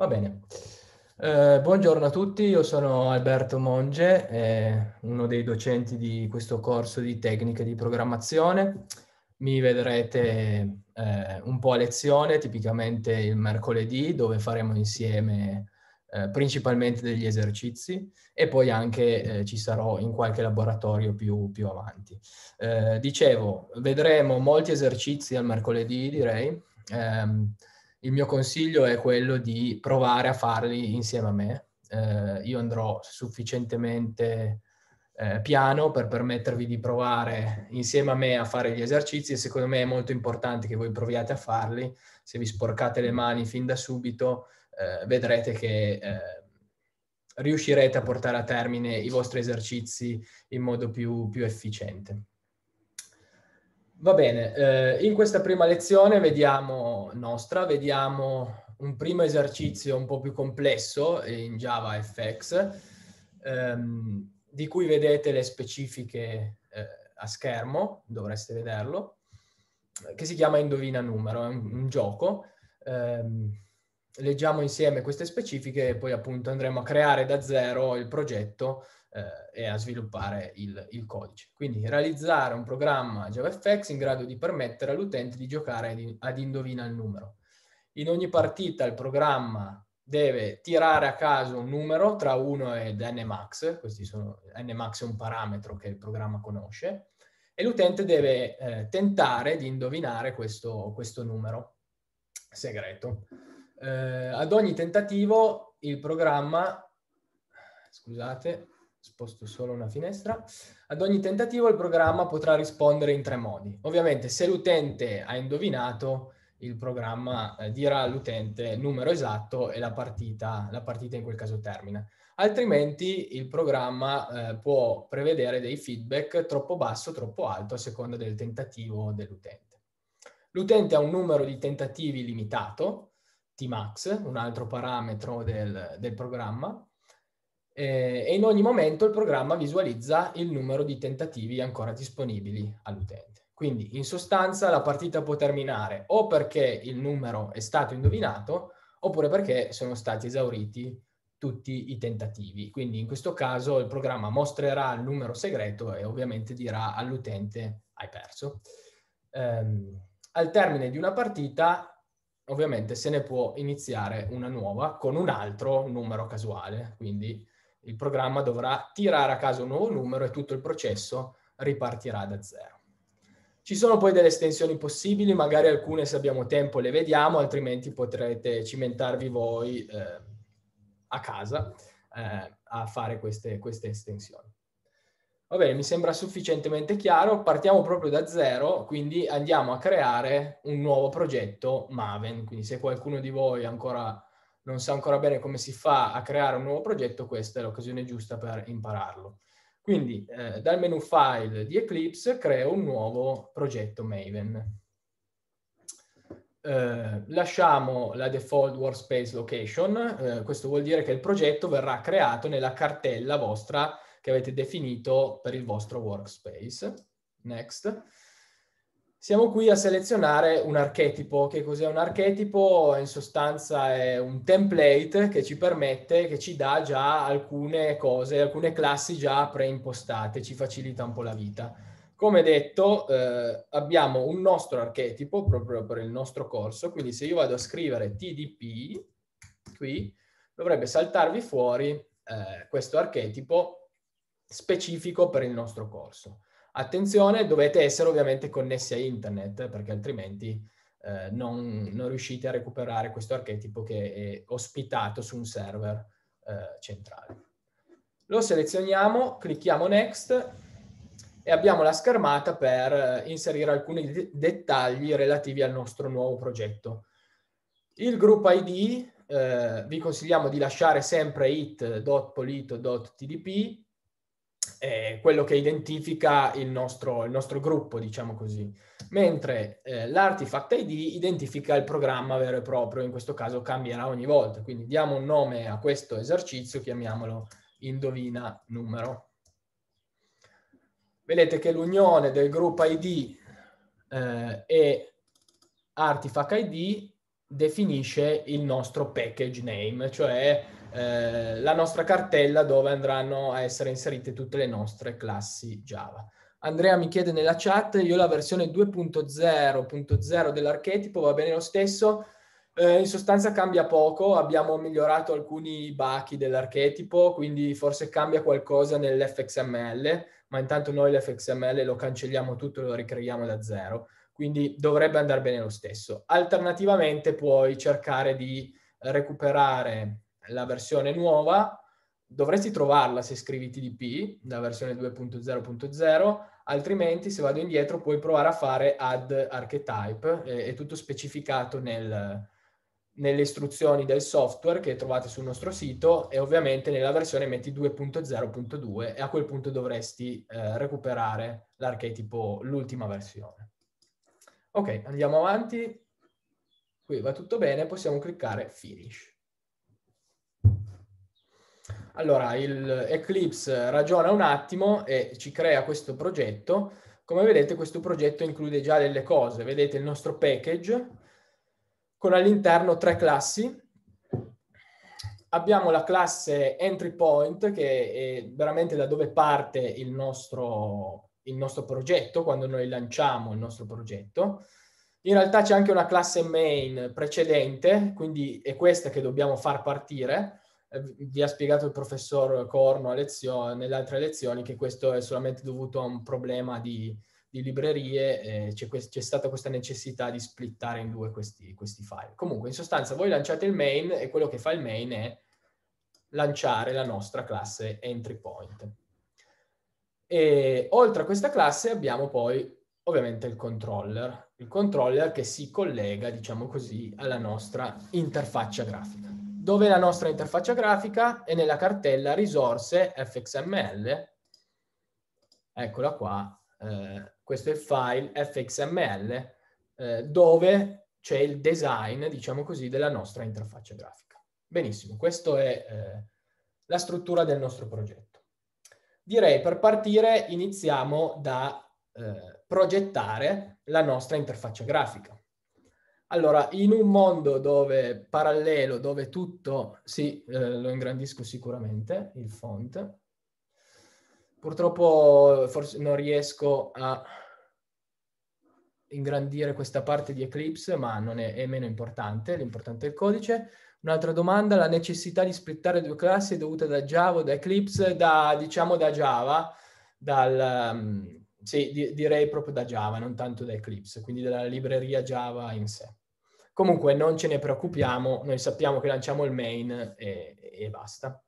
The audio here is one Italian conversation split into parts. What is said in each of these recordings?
Va bene. Eh, buongiorno a tutti, io sono Alberto Monge, eh, uno dei docenti di questo corso di tecniche di programmazione. Mi vedrete eh, un po' a lezione, tipicamente il mercoledì, dove faremo insieme eh, principalmente degli esercizi e poi anche eh, ci sarò in qualche laboratorio più, più avanti. Eh, dicevo, vedremo molti esercizi al mercoledì, direi. Ehm, il mio consiglio è quello di provare a farli insieme a me. Eh, io andrò sufficientemente eh, piano per permettervi di provare insieme a me a fare gli esercizi e secondo me è molto importante che voi proviate a farli. Se vi sporcate le mani fin da subito eh, vedrete che eh, riuscirete a portare a termine i vostri esercizi in modo più, più efficiente. Va bene, eh, in questa prima lezione vediamo, nostra, vediamo un primo esercizio un po' più complesso in JavaFX, ehm, di cui vedete le specifiche eh, a schermo, dovreste vederlo, che si chiama Indovina Numero, è un, un gioco. Ehm, leggiamo insieme queste specifiche e poi appunto andremo a creare da zero il progetto eh, e a sviluppare il, il, codice. Quindi realizzare un programma JavaFX in grado di permettere all'utente di giocare ad, ad indovina il numero. In ogni partita il programma deve tirare a caso un numero tra 1 ed nmax, questi sono, nmax è un parametro che il programma conosce, e l'utente deve eh, tentare di indovinare questo, questo numero segreto. Eh, ad ogni tentativo il programma, scusate, sposto solo una finestra. Ad ogni tentativo il programma potrà rispondere in tre modi. Ovviamente se l'utente ha indovinato, il programma eh, dirà all'utente il numero esatto e la partita, la partita, in quel caso termina. Altrimenti il programma eh, può prevedere dei feedback troppo basso, troppo alto a seconda del tentativo dell'utente. L'utente ha un numero di tentativi limitato, Tmax, un altro parametro del, del programma, eh, e in ogni momento il programma visualizza il numero di tentativi ancora disponibili all'utente. Quindi in sostanza la partita può terminare o perché il numero è stato indovinato oppure perché sono stati esauriti tutti i tentativi. Quindi in questo caso il programma mostrerà il numero segreto e ovviamente dirà all'utente hai perso. Um, al termine di una partita ovviamente se ne può iniziare una nuova con un altro numero casuale, quindi il programma dovrà tirare a casa un nuovo numero e tutto il processo ripartirà da zero. Ci sono poi delle estensioni possibili, magari alcune se abbiamo tempo le vediamo, altrimenti potrete cimentarvi voi eh, a casa eh, a fare queste, queste estensioni. Va bene, mi sembra sufficientemente chiaro, partiamo proprio da zero, quindi andiamo a creare un nuovo progetto Maven, quindi se qualcuno di voi ancora non sa ancora bene come si fa a creare un nuovo progetto, questa è l'occasione giusta per impararlo. Quindi eh, dal menu file di Eclipse creo un nuovo progetto Maven. Eh, lasciamo la default workspace location, eh, questo vuol dire che il progetto verrà creato nella cartella vostra che avete definito per il vostro workspace. Next siamo qui a selezionare un archetipo. Che cos'è un archetipo? In sostanza è un template che ci permette, che ci dà già alcune cose, alcune classi già preimpostate, ci facilita un po' la vita. Come detto, eh, abbiamo un nostro archetipo proprio per il nostro corso, quindi se io vado a scrivere TDP qui, dovrebbe saltarvi fuori eh, questo archetipo specifico per il nostro corso. Attenzione, dovete essere ovviamente connessi a internet perché altrimenti eh, non, non, riuscite a recuperare questo archetipo che è ospitato su un server eh, centrale. Lo selezioniamo, clicchiamo Next e abbiamo la schermata per eh, inserire alcuni de dettagli relativi al nostro nuovo progetto. Il gruppo ID eh, vi consigliamo di lasciare sempre it.polito.tdp è quello che identifica il nostro, il nostro, gruppo, diciamo così, mentre eh, l'artifact ID identifica il programma vero e proprio, in questo caso cambierà ogni volta, quindi diamo un nome a questo esercizio, chiamiamolo indovina numero. Vedete che l'unione del gruppo ID eh, e artifact ID definisce il nostro package name, cioè eh, la nostra cartella dove andranno a essere inserite tutte le nostre classi Java. Andrea mi chiede nella chat, io la versione 2.0.0 dell'archetipo va bene lo stesso, eh, in sostanza cambia poco, abbiamo migliorato alcuni bachi dell'archetipo, quindi forse cambia qualcosa nell'fxml, ma intanto noi l'fxml lo cancelliamo tutto e lo ricreiamo da zero, quindi dovrebbe andare bene lo stesso. Alternativamente puoi cercare di recuperare la versione nuova, dovresti trovarla se scrivi TDP, la versione 2.0.0, altrimenti se vado indietro puoi provare a fare add archetype, è, eh, è tutto specificato nel, nelle istruzioni del software che trovate sul nostro sito e ovviamente nella versione metti 2.0.2 e a quel punto dovresti eh, recuperare l'archetipo, l'ultima versione. Ok, andiamo avanti. Qui va tutto bene, possiamo cliccare Finish. Allora, il Eclipse ragiona un attimo e ci crea questo progetto. Come vedete, questo progetto include già delle cose. Vedete il nostro package con all'interno tre classi. Abbiamo la classe entry point, che è veramente da dove parte il nostro, il nostro progetto, quando noi lanciamo il nostro progetto. In realtà c'è anche una classe main precedente, quindi è questa che dobbiamo far partire eh, vi ha spiegato il professor Corno lezione, nelle altre lezioni che questo è solamente dovuto a un problema di, di librerie, c'è, que- c'è, stata questa necessità di splittare in due questi, questi, file. Comunque, in sostanza, voi lanciate il main e quello che fa il main è lanciare la nostra classe entry point. E oltre a questa classe abbiamo poi ovviamente il controller, il controller che si collega, diciamo così, alla nostra interfaccia grafica dove la nostra interfaccia grafica è nella cartella risorse fxml. Eccola qua, eh, questo è il file fxml eh, dove c'è il design, diciamo così, della nostra interfaccia grafica. Benissimo, questa è eh, la struttura del nostro progetto. Direi per partire iniziamo da eh, progettare la nostra interfaccia grafica. Allora, in un mondo dove parallelo, dove tutto, sì, eh, lo ingrandisco sicuramente, il font, purtroppo forse non riesco a ingrandire questa parte di Eclipse, ma non è, è meno importante, l'importante è il codice. Un'altra domanda, la necessità di splittare due classi è dovuta da Java o da Eclipse? Da, diciamo da Java, dal, mm, sì, di, direi proprio da Java, non tanto da Eclipse, quindi dalla libreria Java in sé. Comunque non ce ne preoccupiamo, noi sappiamo che lanciamo il main e, e basta.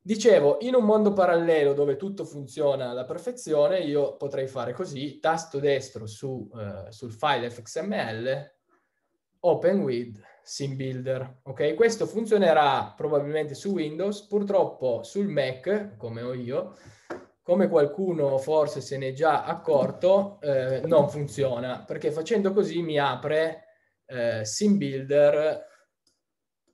Dicevo, in un mondo parallelo dove tutto funziona alla perfezione, io potrei fare così, tasto destro su, uh, sul file fxml, open with sim builder. Ok, questo funzionerà probabilmente su Windows, purtroppo sul Mac, come ho io, come qualcuno forse se ne è già accorto, eh, non funziona, perché facendo così mi apre eh, sim builder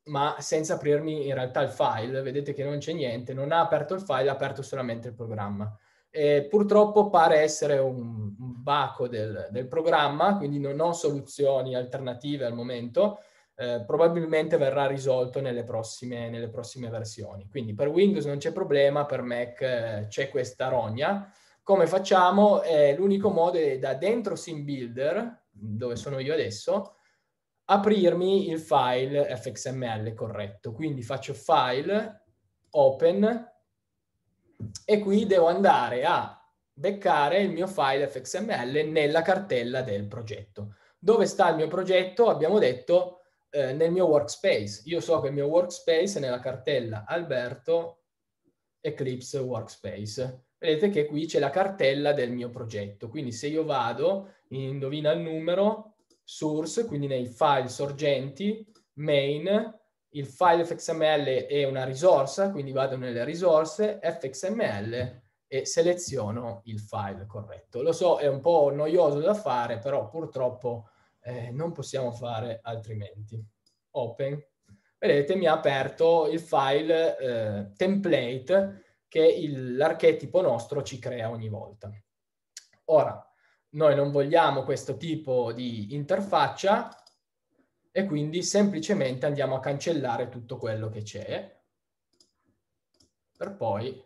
ma senza aprirmi in realtà il file, vedete che non c'è niente, non ha aperto il file, ha aperto solamente il programma. E purtroppo pare essere un, un baco del, del, programma, quindi non ho soluzioni alternative al momento, eh, probabilmente verrà risolto nelle prossime, nelle prossime, versioni. Quindi per Windows non c'è problema, per Mac eh, c'è questa rogna. Come facciamo? Eh, l'unico modo è da dentro SimBuilder, dove sono io adesso, aprirmi il file fxml corretto. Quindi faccio file, open, e qui devo andare a beccare il mio file fxml nella cartella del progetto. Dove sta il mio progetto? Abbiamo detto eh, nel mio workspace. Io so che il mio workspace è nella cartella Alberto Eclipse Workspace. Vedete che qui c'è la cartella del mio progetto. Quindi se io vado, indovina il numero, source, quindi nei file sorgenti, main, il file fxml è una risorsa, quindi vado nelle risorse, fxml e seleziono il file corretto. Lo so, è un po' noioso da fare, però purtroppo eh, non possiamo fare altrimenti. Open. Vedete, mi ha aperto il file eh, template che l'archetipo nostro ci crea ogni volta. Ora, noi non vogliamo questo tipo di interfaccia e quindi semplicemente andiamo a cancellare tutto quello che c'è per poi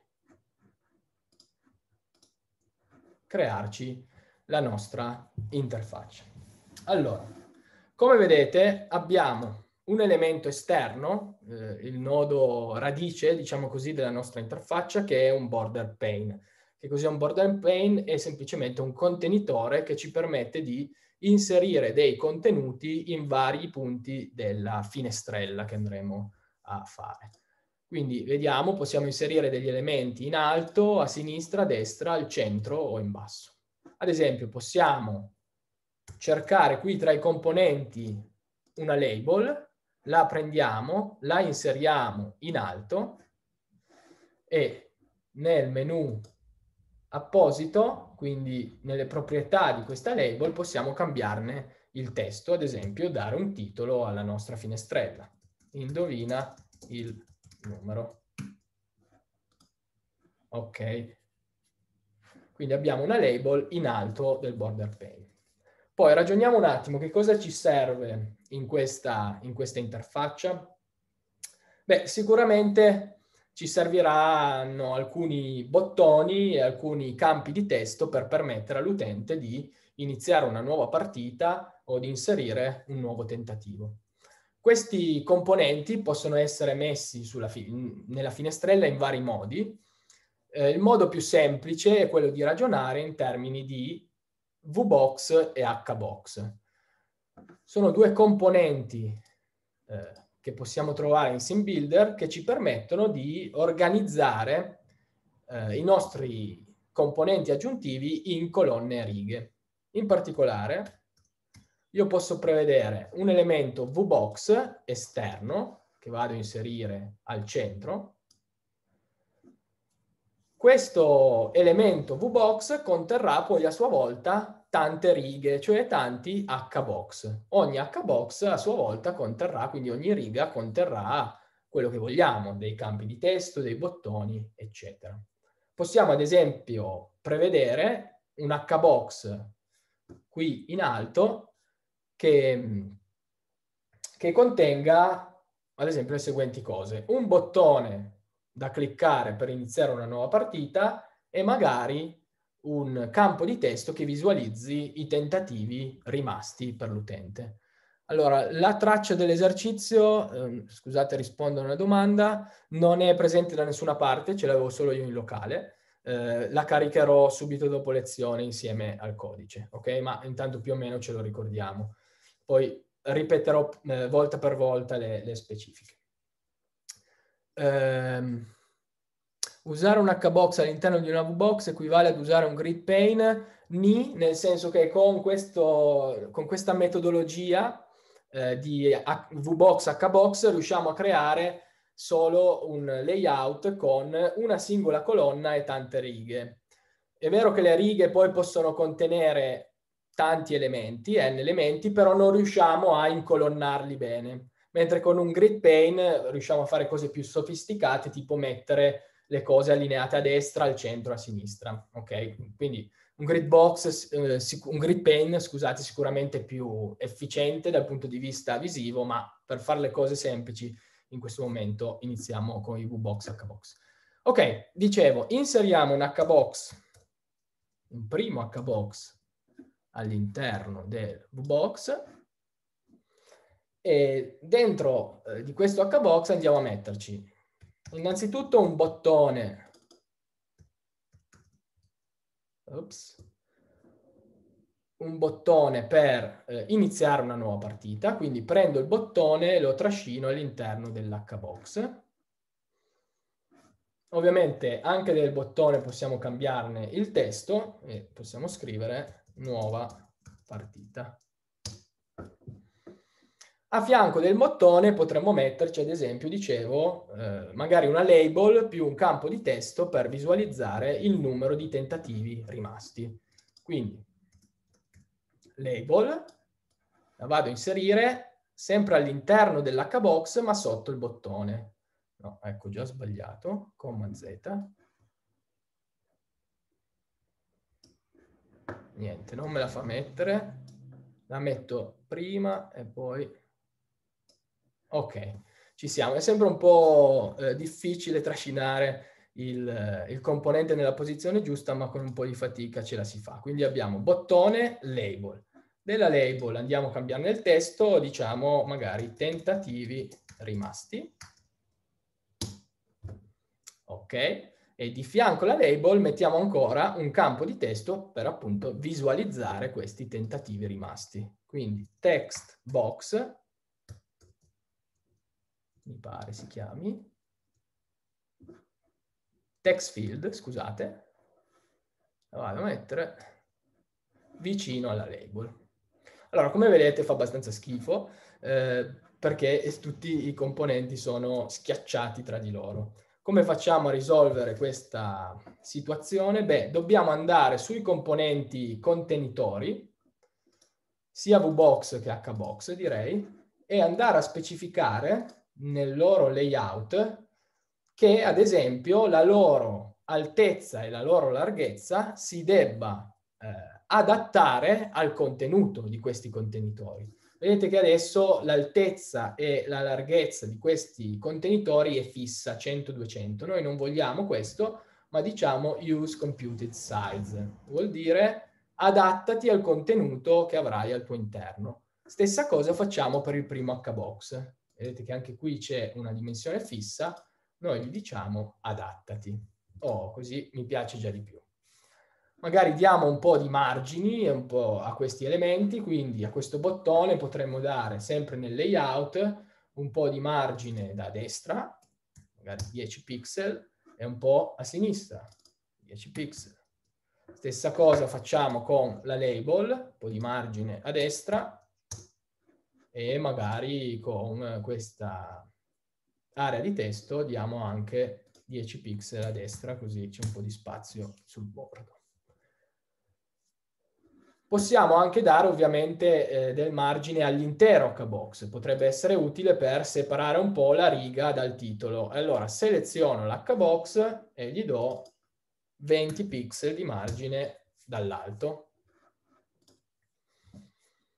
crearci la nostra interfaccia. Allora, come vedete abbiamo un elemento esterno, eh, il nodo radice, diciamo così, della nostra interfaccia che è un border pane. Che cos'è un border plane? È semplicemente un contenitore che ci permette di inserire dei contenuti in vari punti della finestrella che andremo a fare. Quindi vediamo, possiamo inserire degli elementi in alto, a sinistra, a destra, al centro o in basso. Ad esempio possiamo cercare qui tra i componenti una label, la prendiamo, la inseriamo in alto e nel menu apposito, quindi nelle proprietà di questa label possiamo cambiarne il testo, ad esempio dare un titolo alla nostra finestrella. Indovina il numero. Ok. Quindi abbiamo una label in alto del border pane. Poi ragioniamo un attimo che cosa ci serve in questa, in questa interfaccia. Beh, sicuramente ci serviranno alcuni bottoni e alcuni campi di testo per permettere all'utente di iniziare una nuova partita o di inserire un nuovo tentativo. Questi componenti possono essere messi fi- nella finestrella in vari modi. Eh, il modo più semplice è quello di ragionare in termini di VBox e HBox. Sono due componenti eh, che possiamo trovare in Sim Builder che ci permettono di organizzare eh, i nostri componenti aggiuntivi in colonne e righe. In particolare, io posso prevedere un elemento VBox esterno che vado a inserire al centro. Questo elemento VBox conterrà poi a sua volta tante righe, cioè tanti H-box. Ogni H-box a sua volta conterrà, quindi ogni riga conterrà quello che vogliamo, dei campi di testo, dei bottoni, eccetera. Possiamo ad esempio prevedere un H-box qui in alto che, che contenga ad esempio le seguenti cose. Un bottone da cliccare per iniziare una nuova partita e magari un campo di testo che visualizzi i tentativi rimasti per l'utente. Allora, la traccia dell'esercizio, ehm, scusate rispondo a una domanda, non è presente da nessuna parte, ce l'avevo solo io in locale, eh, la caricherò subito dopo lezione insieme al codice, ok? Ma intanto più o meno ce lo ricordiamo. Poi ripeterò eh, volta per volta le, le specifiche. Ehm, Usare un H-box all'interno di una V-box equivale ad usare un grid pane ni, nel senso che con, questo, con questa metodologia eh, di H- box riusciamo a creare solo un layout con una singola colonna e tante righe. È vero che le righe poi possono contenere tanti elementi, n elementi, però non riusciamo a incolonnarli bene. Mentre con un grid pane riusciamo a fare cose più sofisticate, tipo mettere le cose allineate a destra, al centro, a sinistra, ok? Quindi un grid box, eh, un grid pen, scusate, sicuramente più efficiente dal punto di vista visivo, ma per fare le cose semplici in questo momento iniziamo con i VBox HBox. Ok, dicevo, inseriamo un HBox, un primo HBox all'interno del VBox e dentro eh, di questo HBox andiamo a metterci innanzitutto un bottone. Oops. Un bottone per eh, iniziare una nuova partita, quindi prendo il bottone e lo trascino all'interno dell'hbox. Ovviamente anche del bottone possiamo cambiarne il testo e possiamo scrivere nuova partita. A fianco del mottone potremmo metterci, ad esempio, dicevo, eh, magari una label più un campo di testo per visualizzare il numero di tentativi rimasti. Quindi, label, la vado a inserire sempre all'interno dell'hbox ma sotto il bottone. No, ecco, già sbagliato, comma Z. Niente, non me la fa mettere. La metto prima e poi Ok, ci siamo. È sempre un po' eh, difficile trascinare il, eh, il, componente nella posizione giusta, ma con un po' di fatica ce la si fa. Quindi abbiamo bottone, label. Della label andiamo a cambiare il testo, diciamo magari tentativi rimasti. Ok, e di fianco alla label mettiamo ancora un campo di testo per appunto visualizzare questi tentativi rimasti. Quindi text box mi pare si chiami, text field, scusate, la vado a mettere vicino alla label. Allora, come vedete fa abbastanza schifo eh, perché tutti i componenti sono schiacciati tra di loro. Come facciamo a risolvere questa situazione? Beh, dobbiamo andare sui componenti contenitori, sia VBox che HBox direi, e andare a specificare nel loro layout che ad esempio la loro altezza e la loro larghezza si debba eh, adattare al contenuto di questi contenitori. Vedete che adesso l'altezza e la larghezza di questi contenitori è fissa 100-200. Noi non vogliamo questo, ma diciamo use computed size. Vuol dire adattati al contenuto che avrai al tuo interno. Stessa cosa facciamo per il primo H-box vedete che anche qui c'è una dimensione fissa, noi gli diciamo adattati. Oh, così mi piace già di più. Magari diamo un po' di margini un po a questi elementi, quindi a questo bottone potremmo dare sempre nel layout un po' di margine da destra, magari 10 pixel, e un po' a sinistra, 10 pixel. Stessa cosa facciamo con la label, un po' di margine a destra, e magari con questa area di testo diamo anche 10 pixel a destra così c'è un po' di spazio sul bordo. Possiamo anche dare ovviamente eh, del margine all'intero HBox, potrebbe essere utile per separare un po' la riga dal titolo. Allora seleziono l'HBox e gli do 20 pixel di margine dall'alto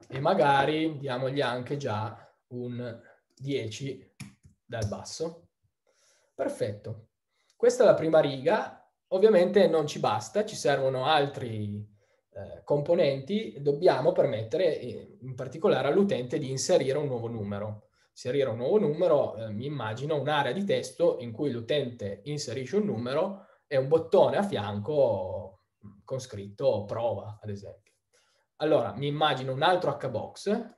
e magari diamogli anche già un 10 dal basso. Perfetto. Questa è la prima riga. Ovviamente non ci basta, ci servono altri eh, componenti. Dobbiamo permettere eh, in particolare all'utente di inserire un nuovo numero. Inserire un nuovo numero, eh, mi immagino un'area di testo in cui l'utente inserisce un numero e un bottone a fianco con scritto prova, ad esempio. Allora, mi immagino un altro hbox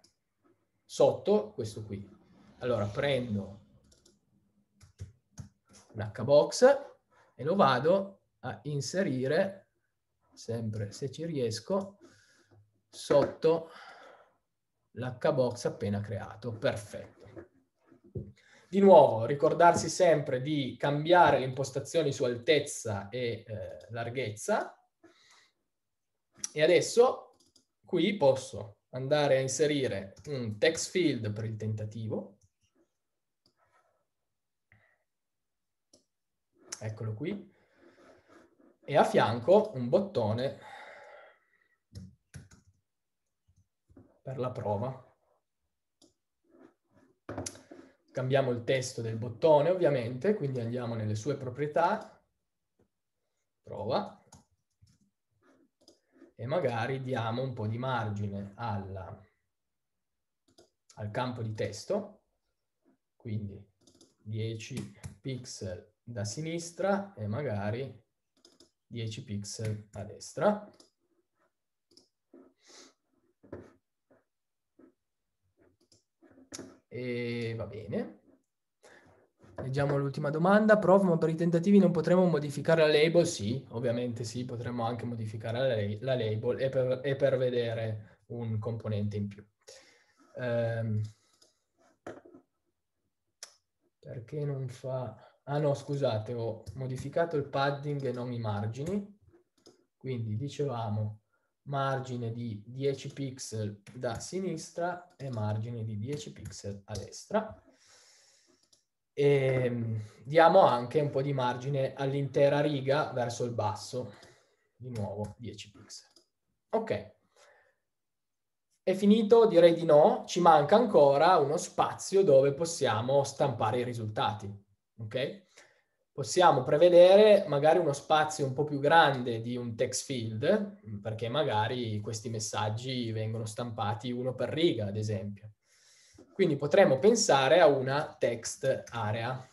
sotto questo qui. Allora, prendo l'HBox e lo vado a inserire, sempre se ci riesco, sotto l'hbox appena creato. Perfetto. Di nuovo, ricordarsi sempre di cambiare le impostazioni su altezza e eh, larghezza. E adesso qui posso andare a inserire un text field per il tentativo. Eccolo qui. E a fianco un bottone per la prova. Cambiamo il testo del bottone ovviamente, quindi andiamo nelle sue proprietà. Prova e magari diamo un po' di margine alla, al campo di testo, quindi 10 pixel da sinistra e magari 10 pixel a destra. E va bene. Leggiamo l'ultima domanda. Prof, ma per i tentativi non potremmo modificare la label? Sì, ovviamente sì, potremmo anche modificare la, la label e per, e per, vedere un componente in più. Ehm, perché non fa... Ah no, scusate, ho modificato il padding e non i margini. Quindi dicevamo margine di 10 pixel da sinistra e margine di 10 pixel a destra e ehm, diamo anche un po' di margine all'intera riga verso il basso, di nuovo 10 pixel. Ok, è finito? Direi di no, ci manca ancora uno spazio dove possiamo stampare i risultati, ok? Possiamo prevedere magari uno spazio un po' più grande di un text field, perché magari questi messaggi vengono stampati uno per riga, ad esempio. Quindi potremmo pensare a una text area.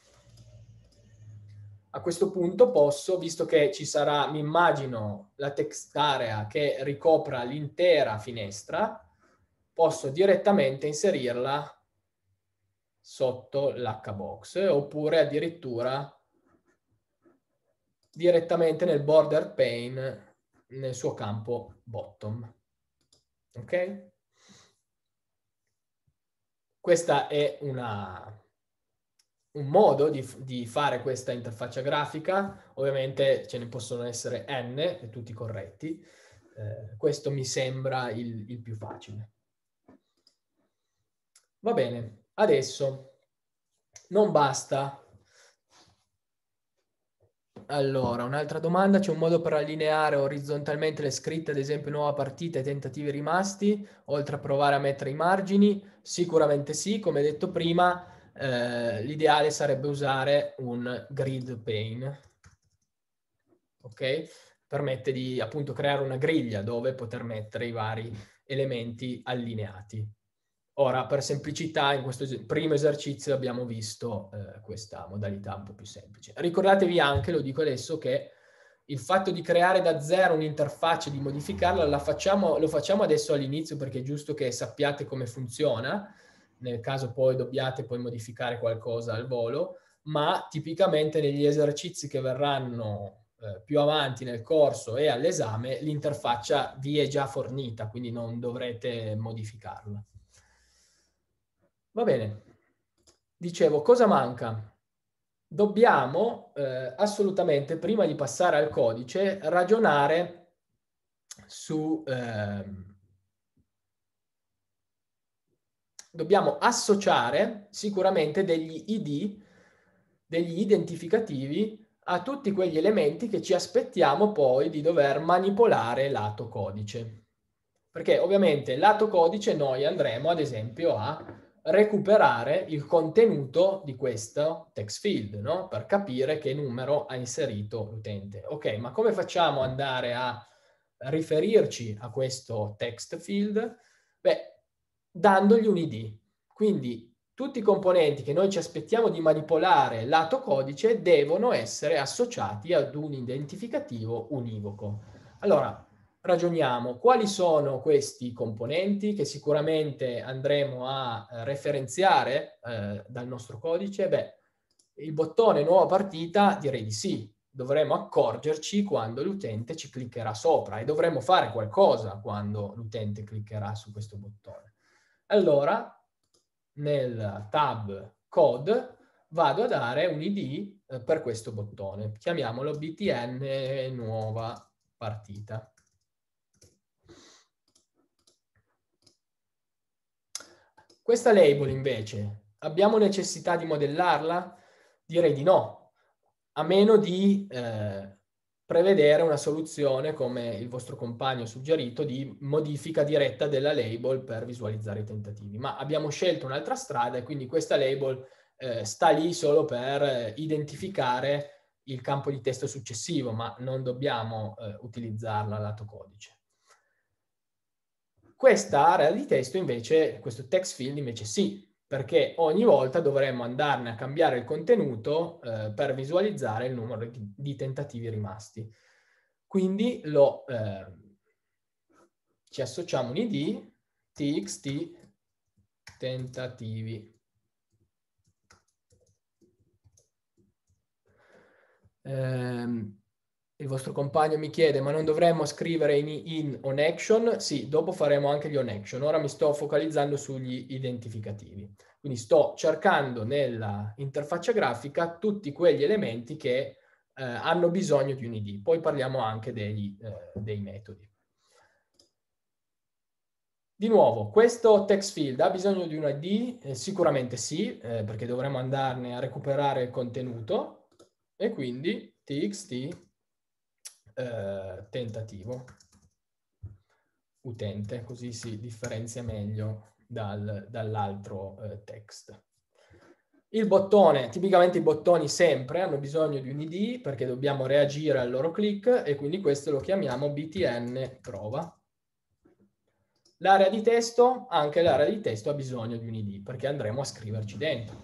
A questo punto posso, visto che ci sarà, mi immagino, la text area che ricopra l'intera finestra, posso direttamente inserirla sotto l'hbox oppure addirittura direttamente nel border pane nel suo campo bottom. Ok? Questo è una, un modo di, di, fare questa interfaccia grafica, ovviamente ce ne possono essere n, tutti corretti, eh, questo mi sembra il, il più facile. Va bene, adesso non basta allora, un'altra domanda, c'è un modo per allineare orizzontalmente le scritte, ad esempio nuova partita e tentativi rimasti, oltre a provare a mettere i margini? Sicuramente sì, come detto prima, eh, l'ideale sarebbe usare un grid pane, ok? Permette di appunto creare una griglia dove poter mettere i vari elementi allineati. Ora, per semplicità, in questo primo esercizio abbiamo visto eh, questa modalità un po' più semplice. Ricordatevi anche, lo dico adesso, che il fatto di creare da zero un'interfaccia e di modificarla facciamo, lo facciamo adesso all'inizio perché è giusto che sappiate come funziona, nel caso poi dobbiate poi modificare qualcosa al volo, ma tipicamente negli esercizi che verranno eh, più avanti nel corso e all'esame l'interfaccia vi è già fornita, quindi non dovrete modificarla. Va bene. Dicevo, cosa manca? Dobbiamo eh, assolutamente, prima di passare al codice, ragionare su... Eh, dobbiamo associare sicuramente degli ID, degli identificativi a tutti quegli elementi che ci aspettiamo poi di dover manipolare lato codice. Perché ovviamente lato codice noi andremo ad esempio a recuperare il contenuto di questo text field, no? per capire che numero ha inserito l'utente. Ok, ma come facciamo ad andare a riferirci a questo text field? Beh, dandogli un ID. Quindi tutti i componenti che noi ci aspettiamo di manipolare lato codice devono essere associati ad un identificativo univoco. Allora, ragioniamo quali sono questi componenti che sicuramente andremo a eh, referenziare eh, dal nostro codice? Beh, il bottone nuova partita direi di sì, dovremo accorgerci quando l'utente ci cliccherà sopra e dovremo fare qualcosa quando l'utente cliccherà su questo bottone. Allora, nel tab code vado a dare un ID eh, per questo bottone, chiamiamolo btn eh, nuova partita. Questa label invece, abbiamo necessità di modellarla? Direi di no, a meno di eh, prevedere una soluzione come il vostro compagno ha suggerito di modifica diretta della label per visualizzare i tentativi. Ma abbiamo scelto un'altra strada e quindi questa label eh, sta lì solo per eh, identificare il campo di testo successivo, ma non dobbiamo eh, utilizzarla lato codice. Questa area di testo invece, questo text field invece sì, perché ogni volta dovremmo andarne a cambiare il contenuto eh, per visualizzare il numero di, di tentativi rimasti. Quindi lo, eh, ci associamo un id txt tentativi. Ehm, il vostro compagno mi chiede, ma non dovremmo scrivere in, in on action? Sì, dopo faremo anche gli on action. Ora mi sto focalizzando sugli identificativi. Quindi sto cercando nella interfaccia grafica tutti quegli elementi che eh, hanno bisogno di un ID. Poi parliamo anche degli, eh, dei metodi. Di nuovo, questo text field ha bisogno di un ID? Eh, sicuramente sì, eh, perché dovremmo andarne a recuperare il contenuto e quindi txt eh, tentativo utente, così si differenzia meglio dal, dall'altro eh, text. Il bottone, tipicamente i bottoni sempre hanno bisogno di un ID perché dobbiamo reagire al loro click e quindi questo lo chiamiamo btn prova. L'area di testo, anche l'area di testo ha bisogno di un ID perché andremo a scriverci dentro.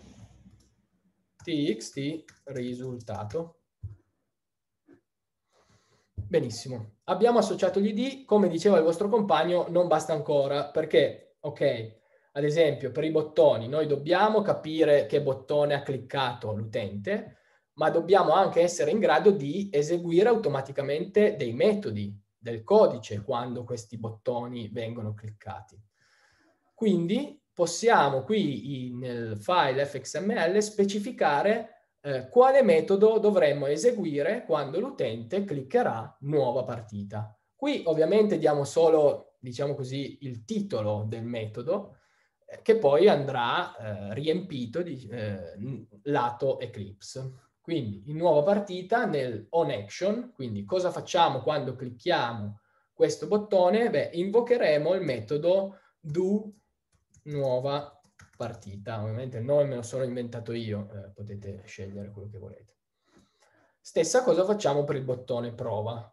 txt risultato Benissimo. Abbiamo associato gli ID, come diceva il vostro compagno, non basta ancora perché, ok, ad esempio per i bottoni noi dobbiamo capire che bottone ha cliccato l'utente, ma dobbiamo anche essere in grado di eseguire automaticamente dei metodi del codice quando questi bottoni vengono cliccati. Quindi possiamo qui in, nel file fxml specificare eh, quale metodo dovremmo eseguire quando l'utente cliccherà nuova partita. Qui ovviamente diamo solo, diciamo così, il titolo del metodo eh, che poi andrà eh, riempito di eh, lato Eclipse. Quindi in nuova partita nel on action, quindi cosa facciamo quando clicchiamo questo bottone? Beh, invocheremo il metodo do nuova partita. Ovviamente il nome me lo sono inventato io, eh, potete scegliere quello che volete. Stessa cosa facciamo per il bottone prova.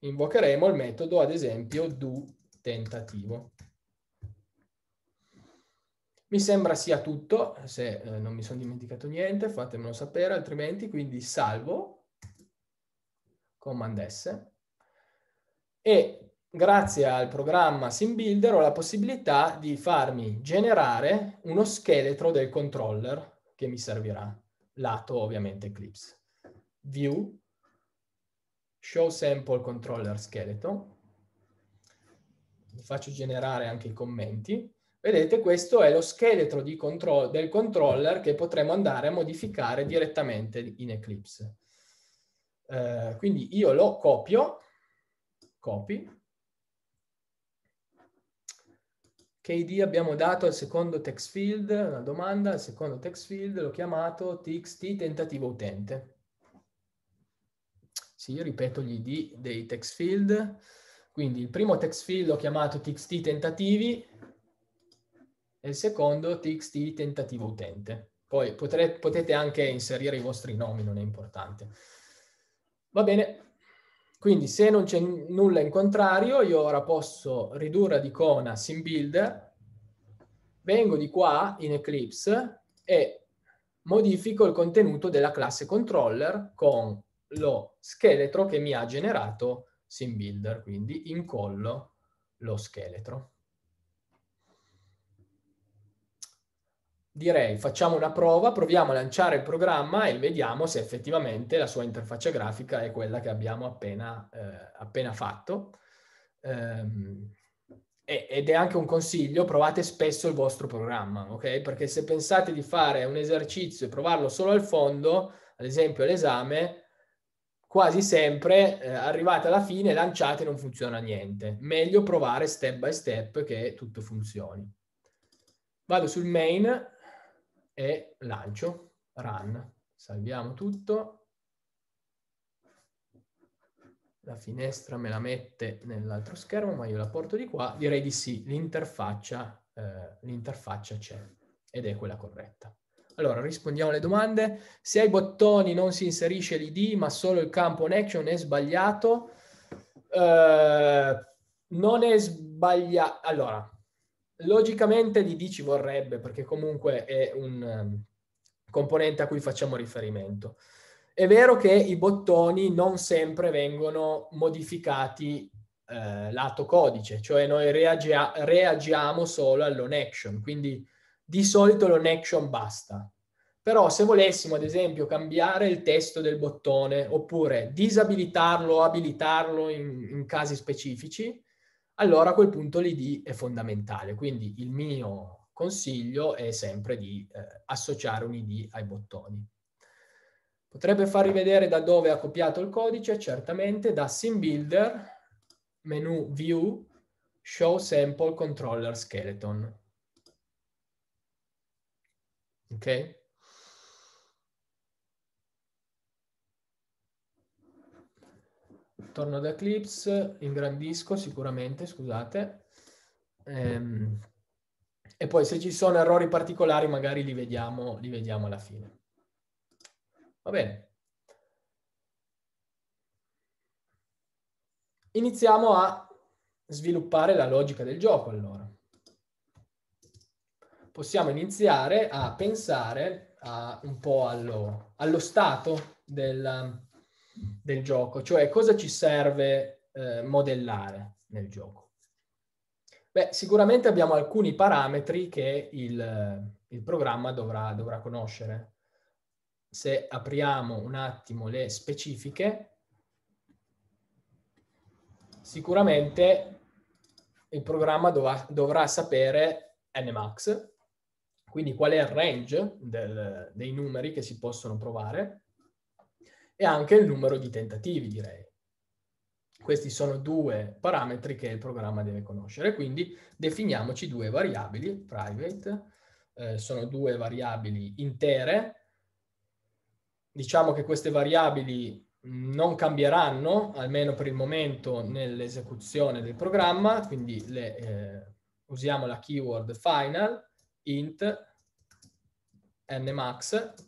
Invocheremo il metodo, ad esempio, do tentativo. Mi sembra sia tutto, se eh, non mi sono dimenticato niente fatemelo sapere, altrimenti quindi salvo, command S, e grazie al programma SimBuilder ho la possibilità di farmi generare uno scheletro del controller che mi servirà, lato ovviamente Eclipse. View, show sample controller scheletro, vi faccio generare anche i commenti. Vedete, questo è lo scheletro contro del controller che potremo andare a modificare direttamente in Eclipse. Eh, quindi io lo copio, copy, KD abbiamo dato al secondo text field, una domanda al secondo text field, l'ho chiamato txt tentativo utente. Sì, ripeto gli ID dei text field. Quindi il primo text field l'ho chiamato txt tentativi e il secondo txt tentativo utente. Poi potrete, potete anche inserire i vostri nomi, non è importante. Va bene, quindi se non c'è nulla in contrario, io ora posso ridurre ad icona sim builder, vengo di qua in Eclipse e modifico il contenuto della classe controller con lo scheletro che mi ha generato sim builder, quindi incollo lo scheletro. direi facciamo una prova, proviamo a lanciare il programma e vediamo se effettivamente la sua interfaccia grafica è quella che abbiamo appena, eh, appena fatto. Um, ed è anche un consiglio, provate spesso il vostro programma, ok? Perché se pensate di fare un esercizio e provarlo solo al fondo, ad esempio all'esame, quasi sempre eh, arrivate alla fine, lanciate e non funziona niente. Meglio provare step by step che tutto funzioni. Vado sul main, e lancio, run. Salviamo tutto. La finestra me la mette nell'altro schermo, ma io la porto di qua. Direi di sì, l'interfaccia eh, c'è ed è quella corretta. Allora, rispondiamo alle domande. Se ai bottoni non si inserisce l'ID, ma solo il campo on action è sbagliato, eh, non è sbagliato. Allora, Logicamente l'ID ci vorrebbe perché comunque è un ehm, componente a cui facciamo riferimento. È vero che i bottoni non sempre vengono modificati eh, lato codice, cioè noi reagia- reagiamo solo all'on action, quindi di solito l'on action basta. Però se volessimo ad esempio cambiare il testo del bottone oppure disabilitarlo o abilitarlo in, in casi specifici, allora a quel punto l'ID è fondamentale. Quindi il mio consiglio è sempre di eh, associare un ID ai bottoni. Potrebbe farvi vedere da dove ha copiato il codice, certamente da SimBuilder, menu View, Show Sample Controller Skeleton. Ok? torno ad Eclipse, ingrandisco sicuramente, scusate. Ehm, e poi se ci sono errori particolari magari li vediamo, li vediamo alla fine. Va bene. Iniziamo a sviluppare la logica del gioco allora. Possiamo iniziare a pensare a, un po' allo, allo stato del del gioco, cioè cosa ci serve eh, modellare nel gioco. Beh, sicuramente abbiamo alcuni parametri che il, eh, il programma dovrà, dovrà conoscere. Se apriamo un attimo le specifiche, sicuramente il programma dovrà, dovrà sapere nmax, quindi qual è il range del, dei numeri che si possono provare, e anche il numero di tentativi, direi. Questi sono due parametri che il programma deve conoscere, quindi definiamoci due variabili, private, eh, sono due variabili intere, diciamo che queste variabili non cambieranno, almeno per il momento, nell'esecuzione del programma, quindi le, eh, usiamo la keyword final, int nmax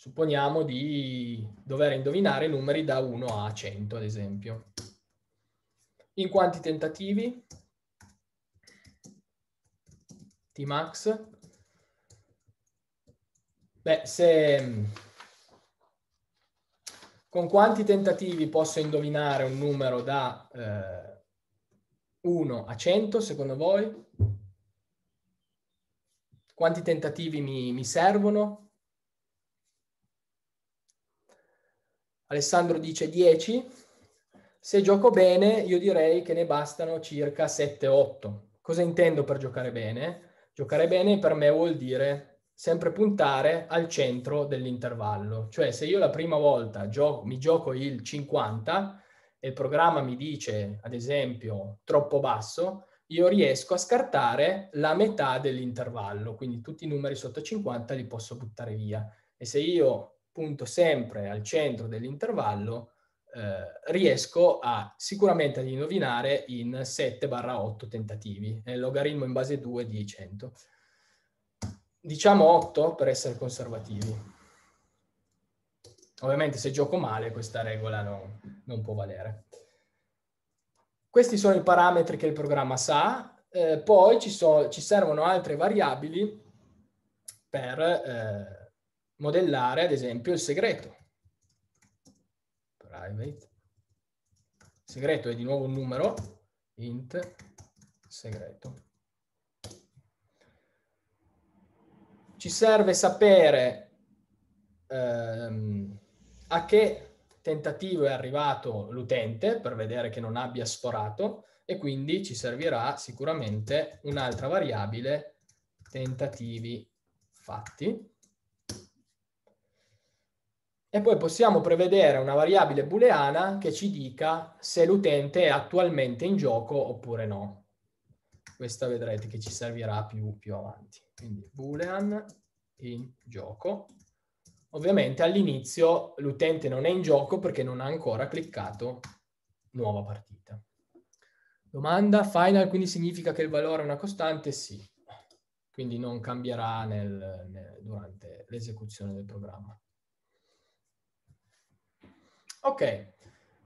Supponiamo di dover indovinare numeri da 1 a 100, ad esempio. In quanti tentativi? Tmax? Beh, se... Mm, con quanti tentativi posso indovinare un numero da eh, 1 a 100, secondo voi? Quanti tentativi mi, mi servono? Alessandro dice 10. Se gioco bene, io direi che ne bastano circa 7-8. Cosa intendo per giocare bene? Giocare bene per me vuol dire sempre puntare al centro dell'intervallo. Cioè, se io la prima volta gioco, mi gioco il 50 e il programma mi dice, ad esempio, troppo basso, io riesco a scartare la metà dell'intervallo, quindi tutti i numeri sotto 50 li posso buttare via. E se io appunto sempre al centro dell'intervallo, eh, riesco a sicuramente ad indovinare in 7-8 tentativi, nel logaritmo in base 2 di 100. Diciamo 8 per essere conservativi. Ovviamente se gioco male questa regola no, non può valere. Questi sono i parametri che il programma sa, eh, poi ci, so, ci, servono altre variabili per eh, modellare ad esempio il segreto. Private. Segreto è di nuovo un numero, int segreto. Ci serve sapere ehm, a che tentativo è arrivato l'utente per vedere che non abbia sforato e quindi ci servirà sicuramente un'altra variabile tentativi fatti e poi possiamo prevedere una variabile booleana che ci dica se l'utente è attualmente in gioco oppure no. Questa vedrete che ci servirà più, più avanti. Quindi boolean in gioco. Ovviamente all'inizio l'utente non è in gioco perché non ha ancora cliccato nuova partita. Domanda, final quindi significa che il valore è una costante? Sì, quindi non cambierà nel, nel, durante l'esecuzione del programma. Ok,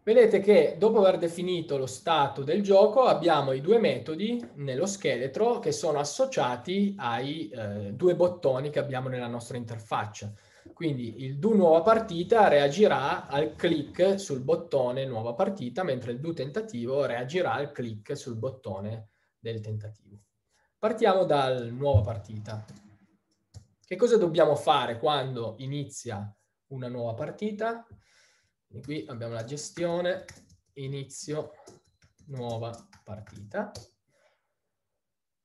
vedete che dopo aver definito lo stato del gioco abbiamo i due metodi nello scheletro che sono associati ai eh, due bottoni che abbiamo nella nostra interfaccia. Quindi il do nuova partita reagirà al click sul bottone nuova partita, mentre il do tentativo reagirà al click sul bottone del tentativo. Partiamo dal nuova partita. Che cosa dobbiamo fare quando inizia una nuova partita? Quindi qui abbiamo la gestione, inizio, nuova partita.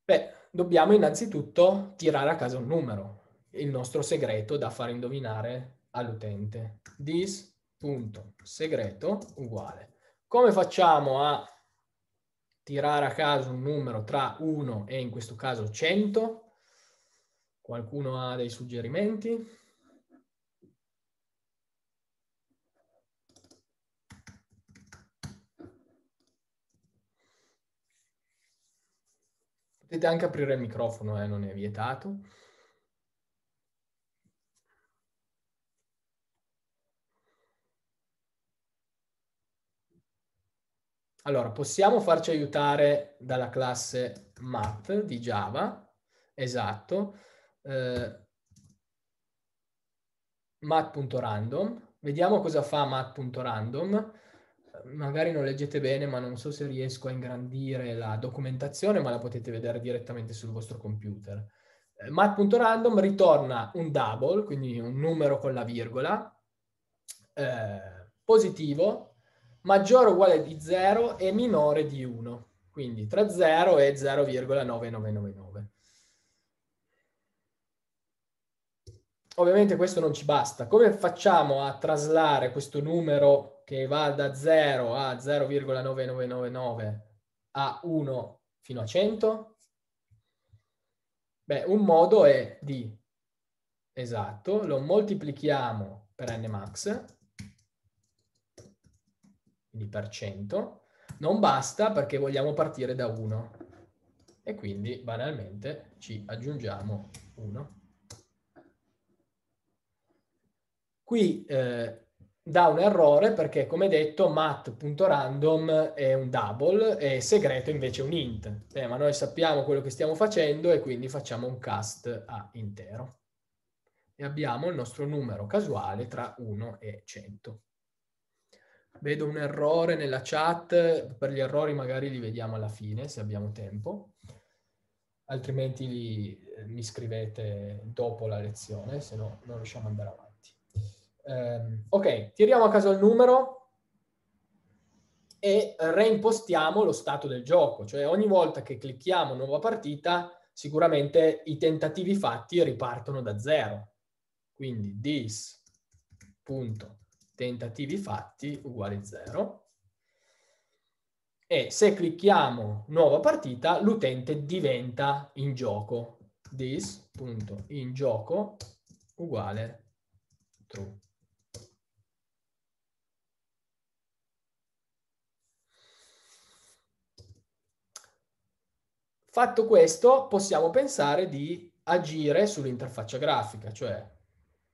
Beh, dobbiamo innanzitutto tirare a casa un numero, il nostro segreto da far indovinare all'utente. This.segreto uguale. Come facciamo a tirare a caso un numero tra 1 e in questo caso 100? Qualcuno ha dei suggerimenti? Potete anche aprire il microfono, eh, non è vietato. Allora, possiamo farci aiutare dalla classe math di Java, esatto, eh, math.random. Vediamo cosa fa math.random magari non leggete bene, ma non so se riesco a ingrandire la documentazione, ma la potete vedere direttamente sul vostro computer. Eh, Mat.random ritorna un double, quindi un numero con la virgola, eh, positivo, maggiore o uguale di 0 e minore di 1, quindi tra 0 e 0,9999. Ovviamente questo non ci basta. Come facciamo a traslare questo numero che va da 0 a 0,9999 a 1 fino a 100? Beh, un modo è di, esatto, lo moltiplichiamo per n max, quindi per 100, non basta perché vogliamo partire da 1 e quindi banalmente ci aggiungiamo 1. Qui eh, da un errore perché, come detto, mat.random è un double e segreto invece è un int. Eh, ma noi sappiamo quello che stiamo facendo e quindi facciamo un cast a intero. E abbiamo il nostro numero casuale tra 1 e 100. Vedo un errore nella chat, per gli errori magari li vediamo alla fine se abbiamo tempo, altrimenti li, eh, mi scrivete dopo la lezione, se no non riusciamo ad andare avanti. Um, ok, tiriamo a caso il numero e reimpostiamo lo stato del gioco, cioè ogni volta che clicchiamo nuova partita sicuramente i tentativi fatti ripartono da zero. Quindi this.tentativi fatti uguale zero e se clicchiamo nuova partita l'utente diventa in gioco. this.in gioco uguale true. Fatto questo, possiamo pensare di agire sull'interfaccia grafica, cioè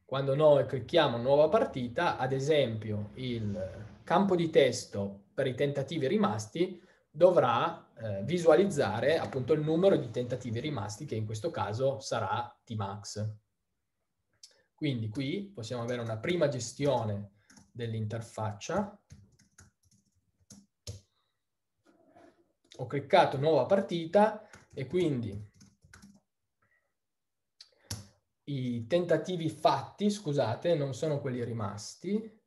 quando noi clicchiamo nuova partita, ad esempio il campo di testo per i tentativi rimasti dovrà eh, visualizzare appunto il numero di tentativi rimasti che in questo caso sarà Tmax. Quindi qui possiamo avere una prima gestione dell'interfaccia ho cliccato nuova partita e quindi i tentativi fatti, scusate, non sono quelli rimasti.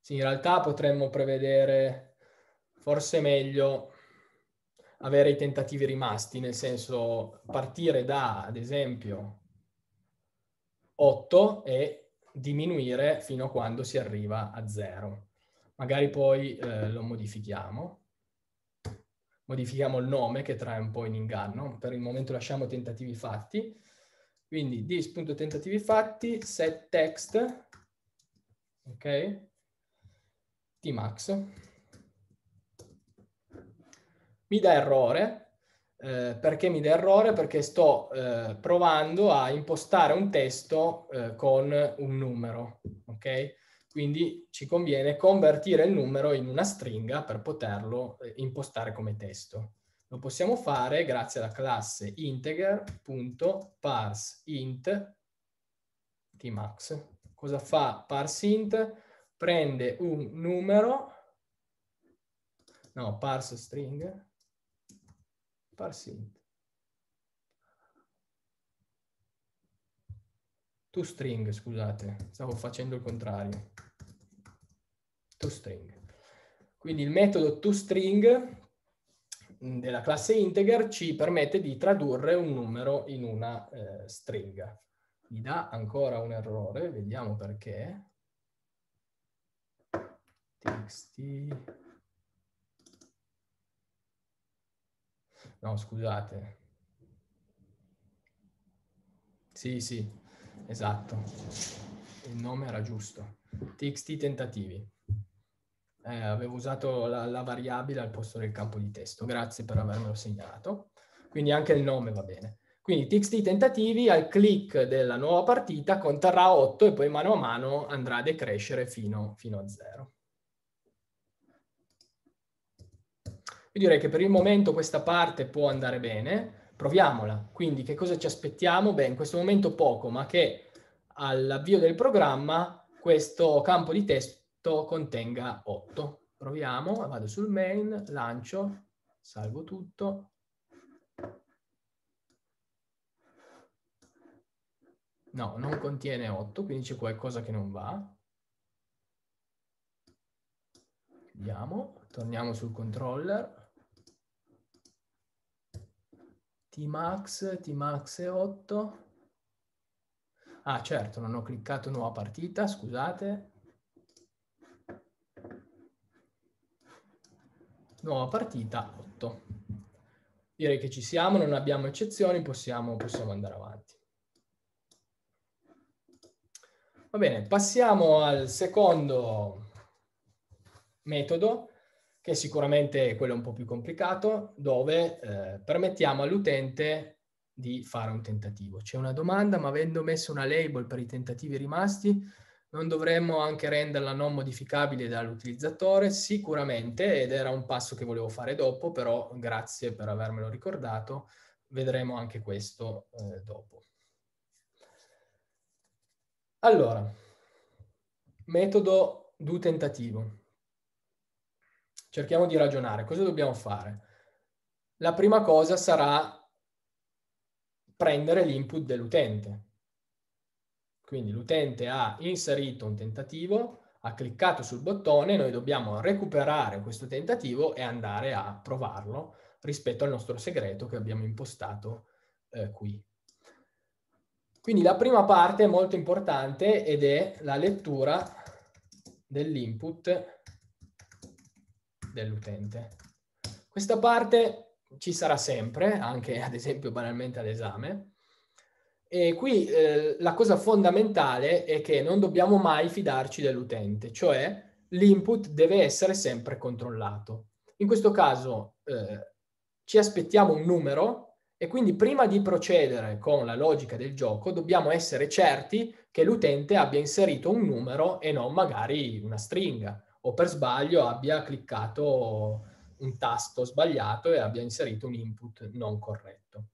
Sì, in realtà potremmo prevedere forse meglio avere i tentativi rimasti, nel senso partire da, ad esempio, 8 e diminuire fino a quando si arriva a 0. Magari poi eh, lo modifichiamo, modifichiamo il nome che trae un po' in inganno, per il momento lasciamo tentativi fatti, quindi dis.tentativi fatti, set text, ok, tmax, mi dà errore, eh, perché mi dà errore? Perché sto eh, provando a impostare un testo eh, con un numero, ok? Quindi ci conviene convertire il numero in una stringa per poterlo eh, impostare come testo. Lo possiamo fare grazie alla classe integer.parseInt tmax. Cosa fa parseInt? Prende un numero, no, parseString, parseInt toString, scusate, stavo facendo il contrario. toString. Quindi il metodo toString della classe integer ci permette di tradurre un numero in una eh, stringa. Mi dà ancora un errore, vediamo perché. Txt. No, scusate. Sì, sì, Esatto, il nome era giusto. TXT tentativi. Eh, avevo usato la, la, variabile al posto del campo di testo, grazie per avermelo segnalato. Quindi anche il nome va bene. Quindi txt tentativi al click della nuova partita conterrà 8 e poi mano a mano andrà a decrescere fino, fino a 0. Io direi che per il momento questa parte può andare bene proviamola. Quindi che cosa ci aspettiamo? Beh, in questo momento poco, ma che all'avvio del programma questo campo di testo contenga 8. Proviamo, vado sul main, lancio, salvo tutto. No, non contiene 8, quindi c'è qualcosa che non va. Vediamo, torniamo sul controller. Tmax, Tmax è 8. Ah, certo, non ho cliccato nuova partita, scusate. Nuova partita 8. Direi che ci siamo, non abbiamo eccezioni, possiamo, possiamo andare avanti. Va bene, passiamo al secondo metodo che sicuramente è quello un po' più complicato, dove eh, permettiamo all'utente di fare un tentativo. C'è una domanda, ma avendo messo una label per i tentativi rimasti, non dovremmo anche renderla non modificabile dall'utilizzatore? Sicuramente, ed era un passo che volevo fare dopo, però grazie per avermelo ricordato, vedremo anche questo eh, dopo. Allora, metodo do tentativo cerchiamo di ragionare, cosa dobbiamo fare? La prima cosa sarà prendere l'input dell'utente. Quindi l'utente ha inserito un tentativo, ha cliccato sul bottone, noi dobbiamo recuperare questo tentativo e andare a provarlo rispetto al nostro segreto che abbiamo impostato eh, qui. Quindi la prima parte è molto importante ed è la lettura dell'input dell'utente. Questa parte ci sarà sempre, anche ad esempio banalmente all'esame. E qui eh, la cosa fondamentale è che non dobbiamo mai fidarci dell'utente, cioè l'input deve essere sempre controllato. In questo caso eh, ci aspettiamo un numero e quindi prima di procedere con la logica del gioco dobbiamo essere certi che l'utente abbia inserito un numero e non magari una stringa o per sbaglio abbia cliccato un tasto sbagliato e abbia inserito un input non corretto.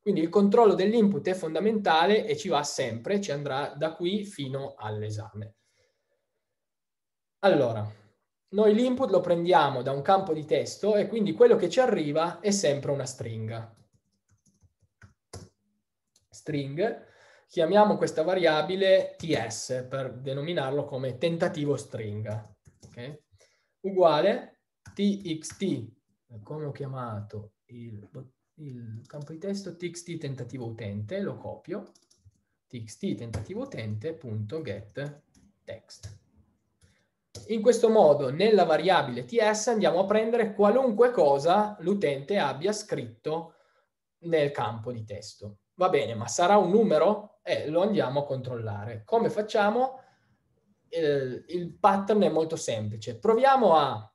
Quindi il controllo dell'input è fondamentale e ci va sempre, ci andrà da qui fino all'esame. Allora, noi l'input lo prendiamo da un campo di testo e quindi quello che ci arriva è sempre una stringa. String, chiamiamo questa variabile ts per denominarlo come tentativo stringa ok? Uguale txt, come ho chiamato il, il campo di testo, txt tentativo utente, lo copio, txt tentativo utente.get text. In questo modo nella variabile ts andiamo a prendere qualunque cosa l'utente abbia scritto nel campo di testo. Va bene, ma sarà un numero? Eh, lo andiamo a controllare. Come facciamo? eh, il pattern è molto semplice. Proviamo a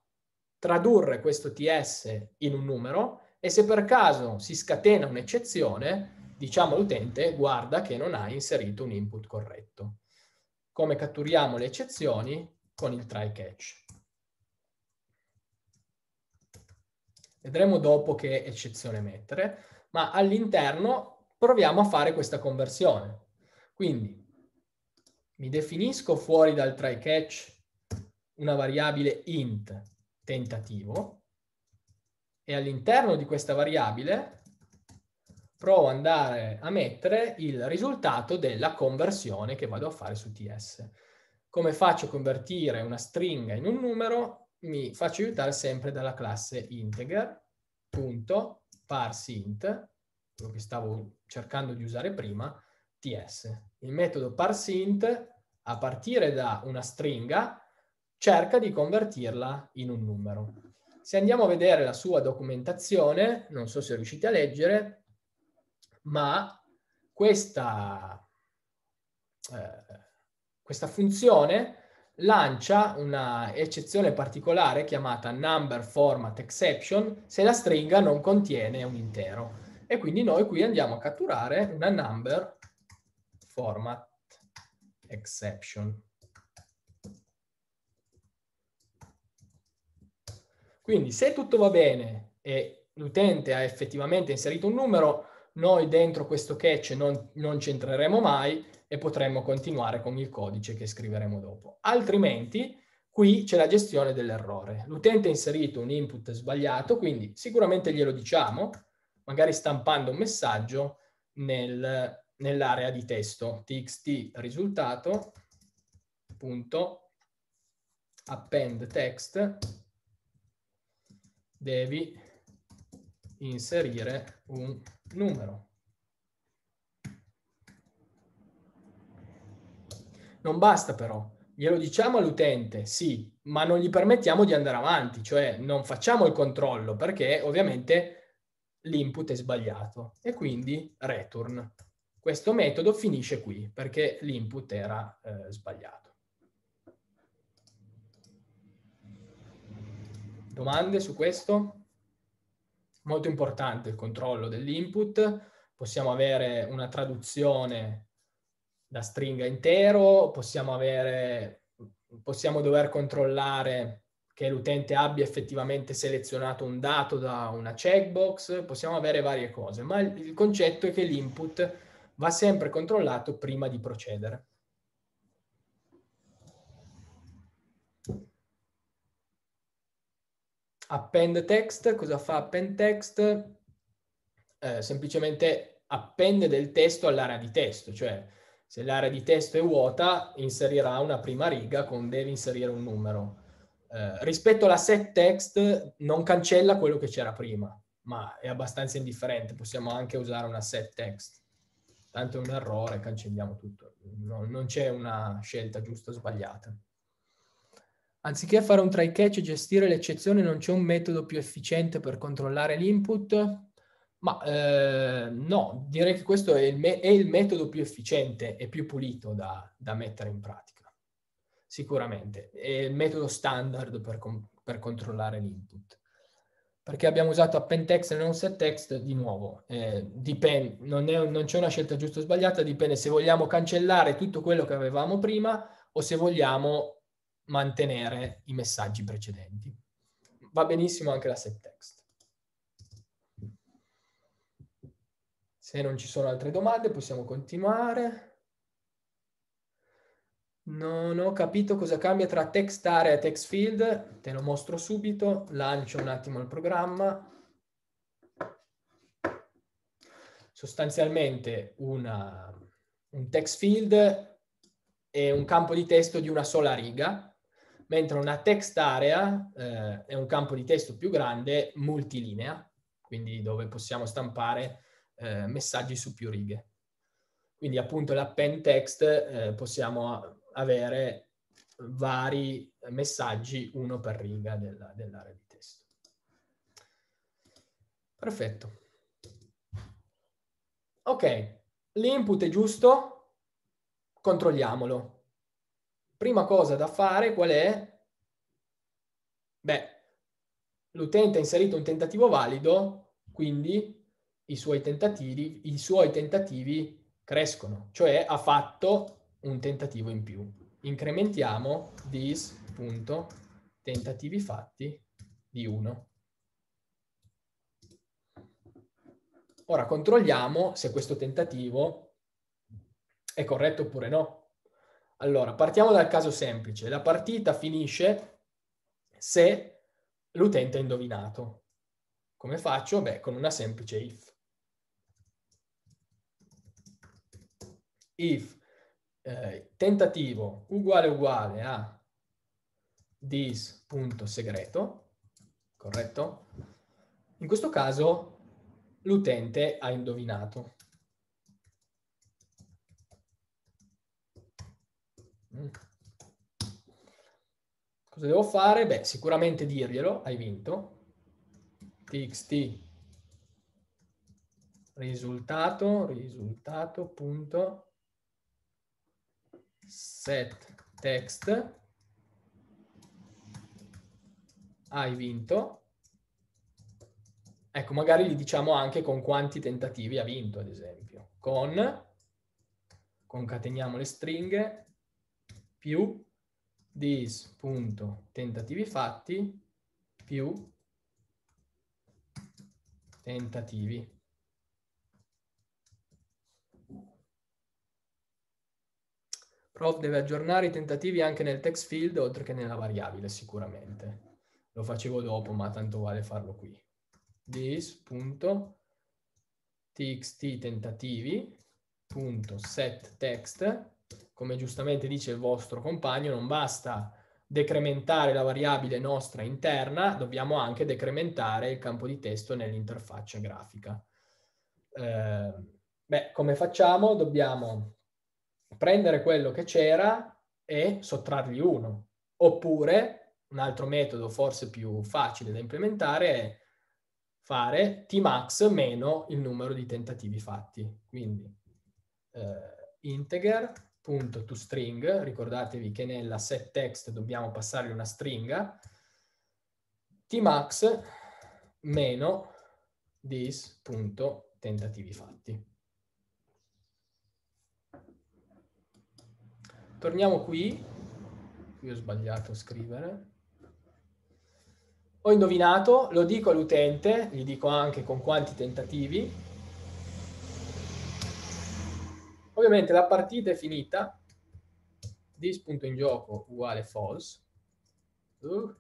tradurre questo TS in un numero e se per caso si scatena un'eccezione, diciamo all'utente guarda che non ha inserito un input corretto. Come catturiamo le eccezioni? Con il try catch. Vedremo dopo che eccezione mettere, ma all'interno proviamo a fare questa conversione. Quindi mi definisco fuori dal try catch una variabile int tentativo e all'interno di questa variabile provo ad andare a mettere il risultato della conversione che vado a fare su TS. Come faccio a convertire una stringa in un numero? Mi faccio aiutare sempre dalla classe integer.parseInt, quello che stavo cercando di usare prima, TS. Il metodo parseInt, a partire da una stringa, cerca di convertirla in un numero. Se andiamo a vedere la sua documentazione, non so se riuscite a leggere, ma questa, eh, questa funzione lancia una eccezione particolare chiamata number format exception se la stringa non contiene un intero. E quindi noi qui andiamo a catturare una number format exception. Quindi se tutto va bene e l'utente ha effettivamente inserito un numero, noi dentro questo catch non, non ci entreremo mai e potremmo continuare con il codice che scriveremo dopo. Altrimenti qui c'è la gestione dell'errore. L'utente ha inserito un input sbagliato, quindi sicuramente glielo diciamo, magari stampando un messaggio nel, nell'area di testo txt risultato punto append text devi inserire un numero. Non basta però, glielo diciamo all'utente, sì, ma non gli permettiamo di andare avanti, cioè non facciamo il controllo perché ovviamente l'input è sbagliato e quindi return. Questo metodo finisce qui perché l'input era eh, sbagliato. Domande su questo? Molto importante il controllo dell'input. Possiamo avere una traduzione da stringa intero, possiamo, avere, possiamo dover controllare che l'utente abbia effettivamente selezionato un dato da una checkbox, possiamo avere varie cose, ma il concetto è che l'input va sempre controllato prima di procedere. Append text, cosa fa append text? Eh, semplicemente appende del testo all'area di testo, cioè se l'area di testo è vuota inserirà una prima riga con deve inserire un numero. Eh, rispetto alla set text non cancella quello che c'era prima, ma è abbastanza indifferente, possiamo anche usare una set text tanto è un errore, cancelliamo tutto. No, non c'è una scelta giusta o sbagliata. Anziché fare un try catch e gestire le eccezioni, non c'è un metodo più efficiente per controllare l'input? Ma eh, no, direi che questo è il, me- è il, metodo più efficiente e più pulito da, da mettere in pratica, sicuramente. È il metodo standard per, com- per controllare l'input perché abbiamo usato append text e non set text di nuovo. Eh, dipende, non, è, non, c'è una scelta giusta o sbagliata, dipende se vogliamo cancellare tutto quello che avevamo prima o se vogliamo mantenere i messaggi precedenti. Va benissimo anche la set text. Se non ci sono altre domande possiamo continuare. Non ho capito cosa cambia tra text area e text field, te lo mostro subito, lancio un attimo il programma. Sostanzialmente una, un text field è un campo di testo di una sola riga, mentre una text area eh, è un campo di testo più grande, multilinea, quindi dove possiamo stampare eh, messaggi su più righe. Quindi appunto l'append text eh, possiamo avere vari messaggi, uno per riga della, dell'area di testo. Perfetto. Ok, l'input è giusto, controlliamolo. Prima cosa da fare qual è? Beh, l'utente ha inserito un tentativo valido, quindi i suoi tentativi, i suoi tentativi crescono, cioè ha fatto un tentativo in più. Incrementiamo this.tentativi fatti di 1. Ora controlliamo se questo tentativo è corretto oppure no. Allora, partiamo dal caso semplice. La partita finisce se l'utente ha indovinato. Come faccio? Beh, con una semplice if. If eh, tentativo uguale uguale a dis.segreto, corretto? In questo caso l'utente ha indovinato. Mm. Cosa devo fare? Beh, sicuramente dirglielo, hai vinto. txt risultato, risultato, punto, set text hai vinto ecco magari gli diciamo anche con quanti tentativi ha vinto ad esempio con concateniamo le stringhe più dis.tentativi fatti più tentativi Prof deve aggiornare i tentativi anche nel text field oltre che nella variabile sicuramente. Lo facevo dopo ma tanto vale farlo qui. This.txt tentativi.setText come giustamente dice il vostro compagno non basta decrementare la variabile nostra interna, dobbiamo anche decrementare il campo di testo nell'interfaccia grafica. Eh, beh, come facciamo? Dobbiamo prendere quello che c'era e sottrargli uno. Oppure un altro metodo forse più facile da implementare è fare tmax meno il numero di tentativi fatti. Quindi eh, integer.toString, ricordatevi che nella set text dobbiamo passargli una stringa, tmax meno this.tentativi fatti. torniamo qui, qui ho sbagliato a scrivere, ho indovinato, lo dico all'utente, gli dico anche con quanti tentativi, ovviamente la partita è finita, this.ingioco uguale false, uh.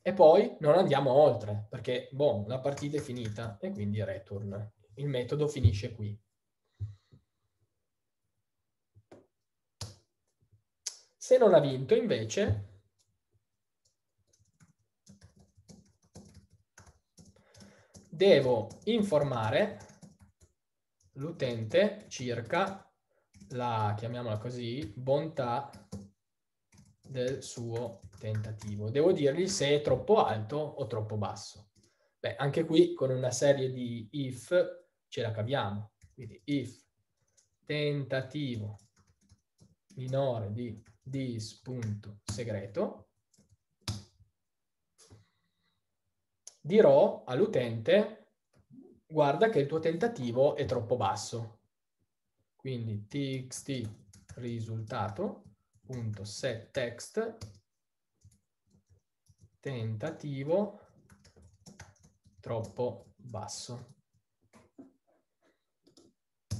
e poi non andiamo oltre, perché boh, la partita è finita e quindi return. Il metodo finisce qui. Se non ha vinto invece devo informare l'utente circa la, chiamiamola così, bontà del suo tentativo. Devo dirgli se è troppo alto o troppo basso. Beh, anche qui con una serie di if ce la caviamo. Quindi if tentativo minore di di spunto dirò all'utente guarda che il tuo tentativo è troppo basso. Quindi txt risultato.setText tentativo troppo basso.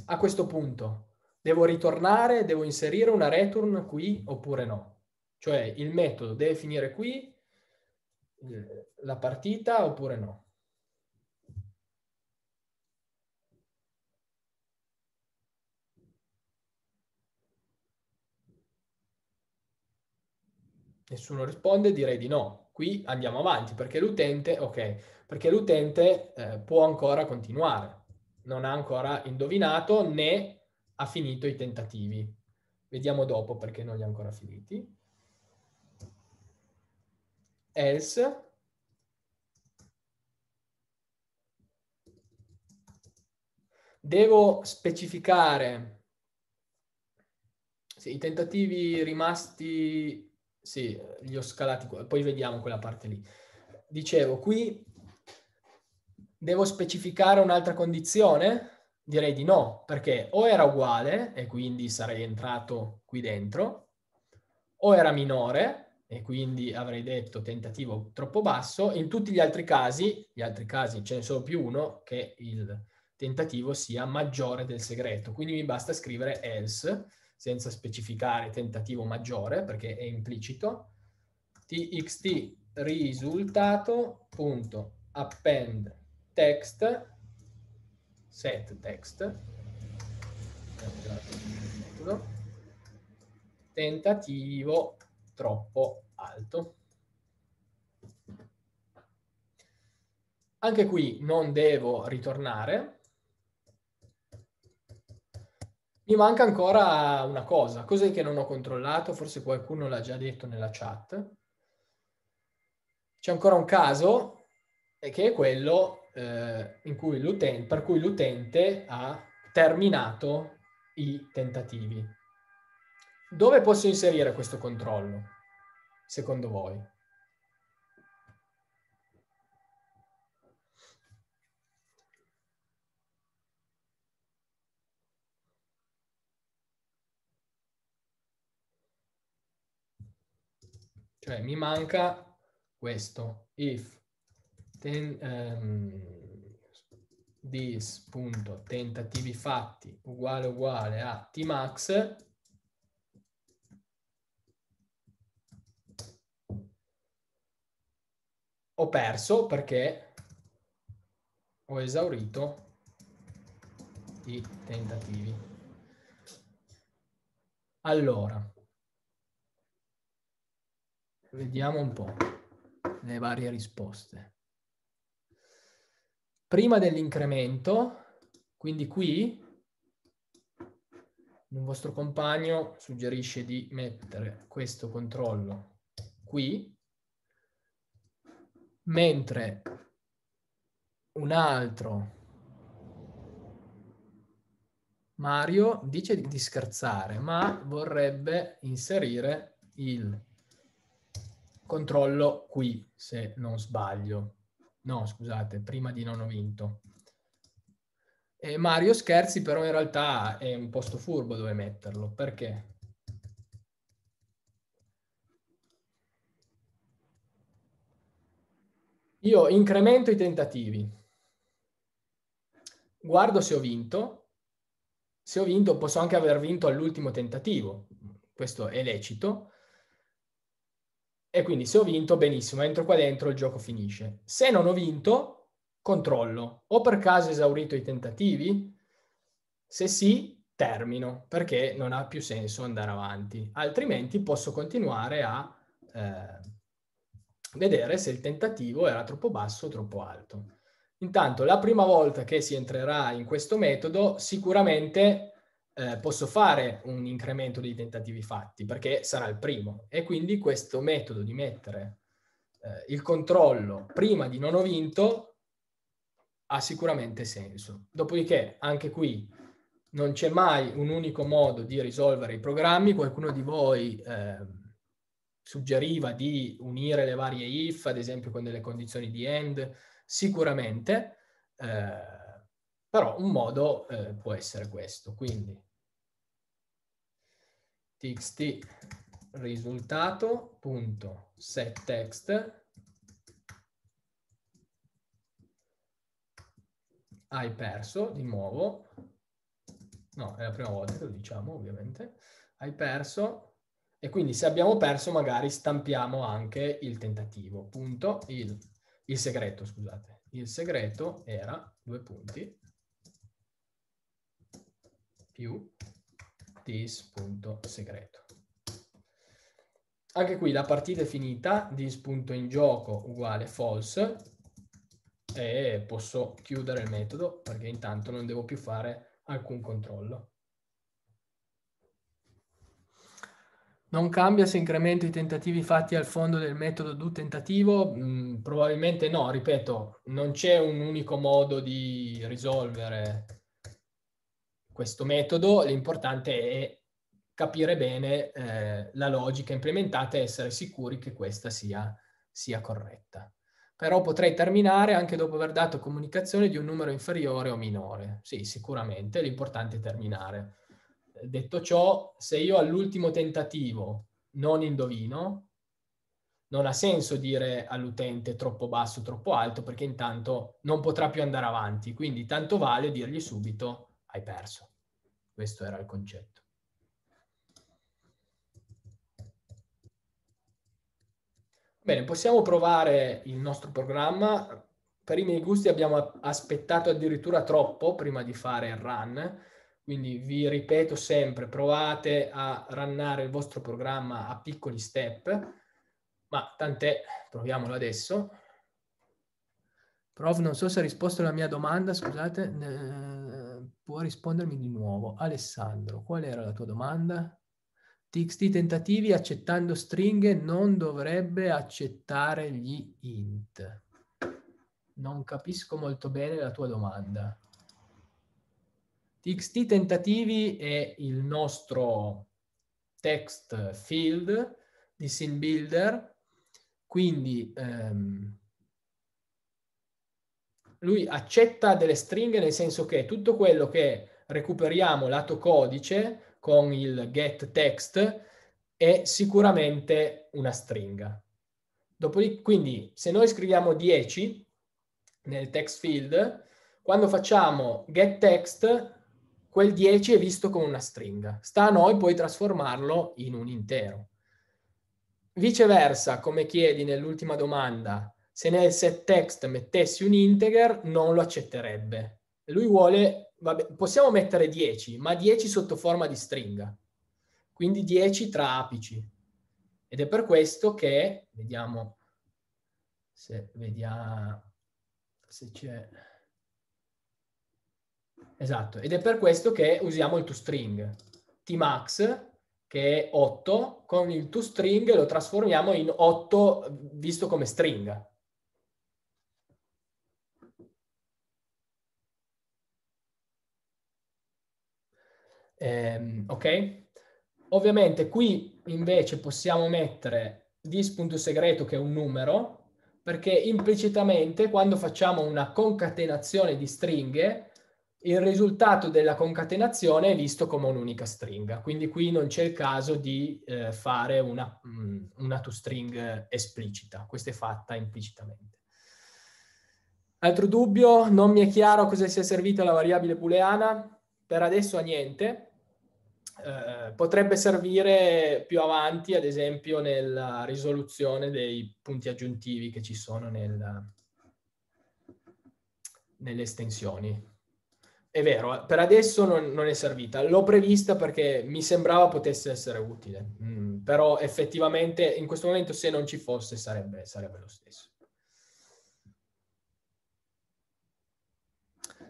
A questo punto devo ritornare, devo inserire una return qui oppure no. Cioè il metodo deve finire qui, eh, la partita oppure no. Nessuno risponde, direi di no. Qui andiamo avanti perché l'utente, okay, perché l'utente eh, può ancora continuare, non ha ancora indovinato né ha finito i tentativi. Vediamo dopo perché non li ha ancora finiti. Else devo specificare sì, i tentativi rimasti, sì, li ho scalati, poi vediamo quella parte lì. Dicevo, qui devo specificare un'altra condizione Direi di no, perché o era uguale e quindi sarei entrato qui dentro, o era minore e quindi avrei detto tentativo troppo basso. In tutti gli altri casi, gli altri casi ce ne sono più uno, che il tentativo sia maggiore del segreto. Quindi mi basta scrivere else senza specificare tentativo maggiore perché è implicito. txt risultato.append text set text metodo, tentativo troppo alto. Anche qui non devo ritornare. Mi manca ancora una cosa, cos'è che non ho controllato? Forse qualcuno l'ha già detto nella chat. C'è ancora un caso, che è quello eh, cui per cui l'utente ha terminato i tentativi. Dove posso inserire questo controllo, secondo voi? Cioè mi manca questo, if ten, ehm, punto tentativi fatti uguale uguale a tmax ho perso perché ho esaurito i tentativi. Allora, vediamo un po' le varie risposte prima dell'incremento, quindi qui un vostro compagno suggerisce di mettere questo controllo qui, mentre un altro Mario dice di scherzare, ma vorrebbe inserire il controllo qui, se non sbaglio. No, scusate, prima di non ho vinto. E eh, Mario scherzi, però in realtà è un posto furbo dove metterlo. Perché? Io incremento i tentativi. Guardo se ho vinto. Se ho vinto posso anche aver vinto all'ultimo tentativo. Questo è lecito e quindi se ho vinto, benissimo, entro qua dentro, il gioco finisce. Se non ho vinto, controllo. Ho per caso esaurito i tentativi? Se sì, termino, perché non ha più senso andare avanti. Altrimenti posso continuare a eh, vedere se il tentativo era troppo basso o troppo alto. Intanto, la prima volta che si entrerà in questo metodo, sicuramente eh, posso fare un incremento dei tentativi fatti perché sarà il primo. E quindi questo metodo di mettere eh, il controllo prima di non ho vinto ha sicuramente senso. Dopodiché, anche qui, non c'è mai un unico modo di risolvere i programmi. Qualcuno di voi eh, suggeriva di unire le varie if, ad esempio con delle condizioni di end, sicuramente, eh, però un modo eh, può essere questo. Quindi txt risultato.setText hai perso di nuovo no è la prima volta che lo diciamo ovviamente hai perso e quindi se abbiamo perso magari stampiamo anche il tentativo punto il, il segreto scusate il segreto era due punti più dis.segreto. Anche qui la partita è finita, dis.ingioco uguale false e posso chiudere il metodo perché intanto non devo più fare alcun controllo. Non cambia se incremento i tentativi fatti al fondo del metodo do tentativo? Mm, probabilmente no, ripeto, non c'è un unico modo di risolvere questo metodo, l'importante è capire bene eh, la logica implementata e essere sicuri che questa sia, sia corretta. Però potrei terminare anche dopo aver dato comunicazione di un numero inferiore o minore. Sì, sicuramente, l'importante è terminare. Detto ciò, se io all'ultimo tentativo non indovino, non ha senso dire all'utente troppo basso, troppo alto, perché intanto non potrà più andare avanti. Quindi tanto vale dirgli subito hai perso. Questo era il concetto. Bene, possiamo provare il nostro programma. Per i miei gusti abbiamo aspettato addirittura troppo prima di fare il run, quindi vi ripeto sempre, provate a runnare il vostro programma a piccoli step, ma tant'è, proviamolo adesso. Prof, non so se ha risposto alla mia domanda, scusate può rispondermi di nuovo. Alessandro, qual era la tua domanda? TXT tentativi accettando stringhe non dovrebbe accettare gli int. Non capisco molto bene la tua domanda. TXT tentativi è il nostro text field di SimBuilder, quindi ehm, lui accetta delle stringhe nel senso che tutto quello che recuperiamo lato codice con il get text è sicuramente una stringa. Dopodiché, quindi se noi scriviamo 10 nel text field, quando facciamo get text, quel 10 è visto come una stringa. Sta a noi poi trasformarlo in un intero. Viceversa, come chiedi nell'ultima domanda, se nel set text mettessi un integer non lo accetterebbe. Lui vuole, vabbè, possiamo mettere 10, ma 10 sotto forma di stringa, quindi 10 tra apici. Ed è per questo che, vediamo se, vediamo, se c'è... Esatto, ed è per questo che usiamo il toString. tmax, che è 8, con il toString lo trasformiamo in 8 visto come stringa. Eh, ok? Ovviamente qui invece possiamo mettere dis.segreto che è un numero, perché implicitamente quando facciamo una concatenazione di stringhe, il risultato della concatenazione è visto come un'unica stringa. Quindi qui non c'è il caso di eh, fare una, mm, una toString esplicita, questa è fatta implicitamente. Altro dubbio? Non mi è chiaro cosa sia servita la variabile booleana? Per adesso a niente, eh, potrebbe servire più avanti, ad esempio, nella risoluzione dei punti aggiuntivi che ci sono nel, nelle estensioni. È vero, per adesso non, non è servita. L'ho prevista perché mi sembrava potesse essere utile, mm, però effettivamente in questo momento se non ci fosse sarebbe, sarebbe lo stesso.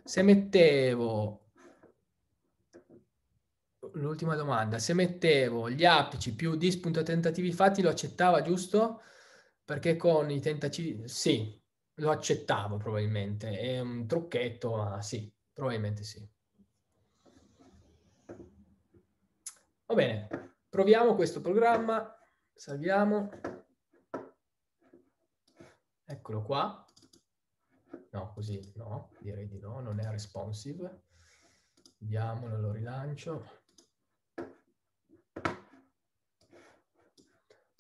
Se mettevo l'ultima domanda. Se mettevo gli apici più di tentativi fatti, lo accettava, giusto? Perché con i tentativi... Sì, lo accettavo probabilmente. È un trucchetto, ma sì, probabilmente sì. Va bene, proviamo questo programma, salviamo. Eccolo qua. No, così no, direi di no, non è responsive. Vediamolo, lo rilancio.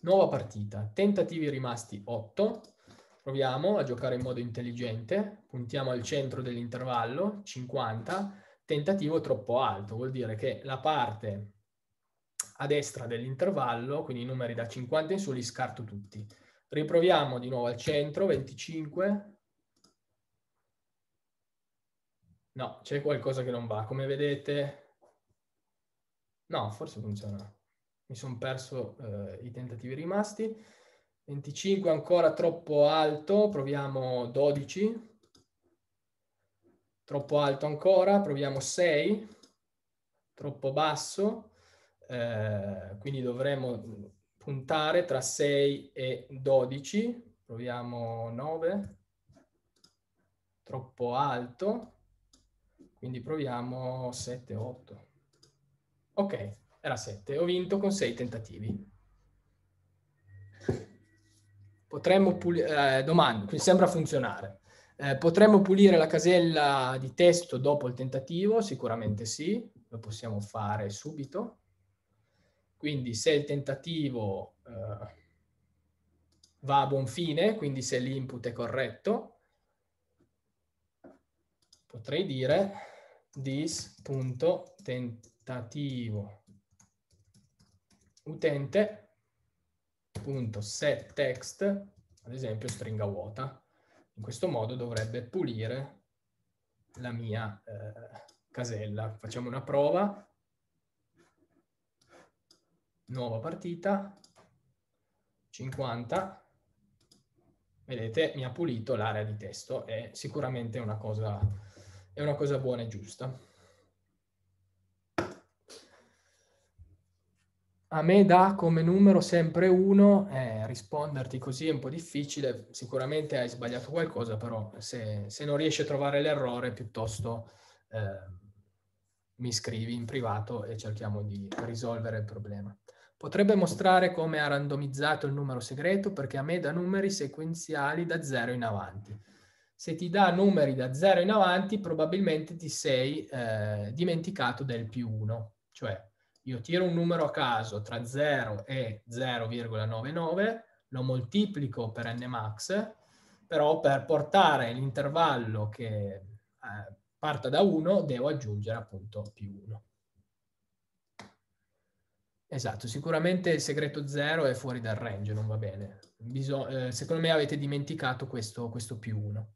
Nuova partita, tentativi rimasti 8. Proviamo a giocare in modo intelligente, puntiamo al centro dell'intervallo, 50, tentativo troppo alto, vuol dire che la parte a destra dell'intervallo, quindi i numeri da 50 in su, li scarto tutti. Riproviamo di nuovo al centro, 25. No, c'è qualcosa che non va, come vedete. No, forse funziona mi sono perso eh, i tentativi rimasti. 25 ancora troppo alto, proviamo 12. Troppo alto ancora, proviamo 6. Troppo basso, eh, quindi dovremo puntare tra 6 e 12. Proviamo 9. Troppo alto, quindi proviamo 7, 8. Ok, era 7. Ho vinto con 6 tentativi. Potremmo pulire, eh, domani, quindi sembra funzionare. Eh, potremmo pulire la casella di testo dopo il tentativo? Sicuramente sì, lo possiamo fare subito. Quindi se il tentativo eh, va a buon fine, quindi se l'input è corretto, potrei dire this.tentativo utente.setText, ad esempio stringa vuota. In questo modo dovrebbe pulire la mia eh, casella. Facciamo una prova. Nuova partita, 50. Vedete, mi ha pulito l'area di testo. È sicuramente una cosa, è una cosa buona e giusta. a me dà come numero sempre uno, eh, risponderti così è un po' difficile, sicuramente hai sbagliato qualcosa, però se, se non riesci a trovare l'errore piuttosto eh, mi scrivi in privato e cerchiamo di risolvere il problema. Potrebbe mostrare come ha randomizzato il numero segreto perché a me dà numeri sequenziali da 0 in avanti. Se ti dà numeri da 0 in avanti probabilmente ti sei eh, dimenticato del più 1, cioè io tiro un numero a caso tra 0 e 0,99, lo moltiplico per n max, però per portare l'intervallo che eh, parta da 1 devo aggiungere appunto più 1. Esatto, sicuramente il segreto 0 è fuori dal range, non va bene. Biso eh, secondo me avete dimenticato questo, questo più 1.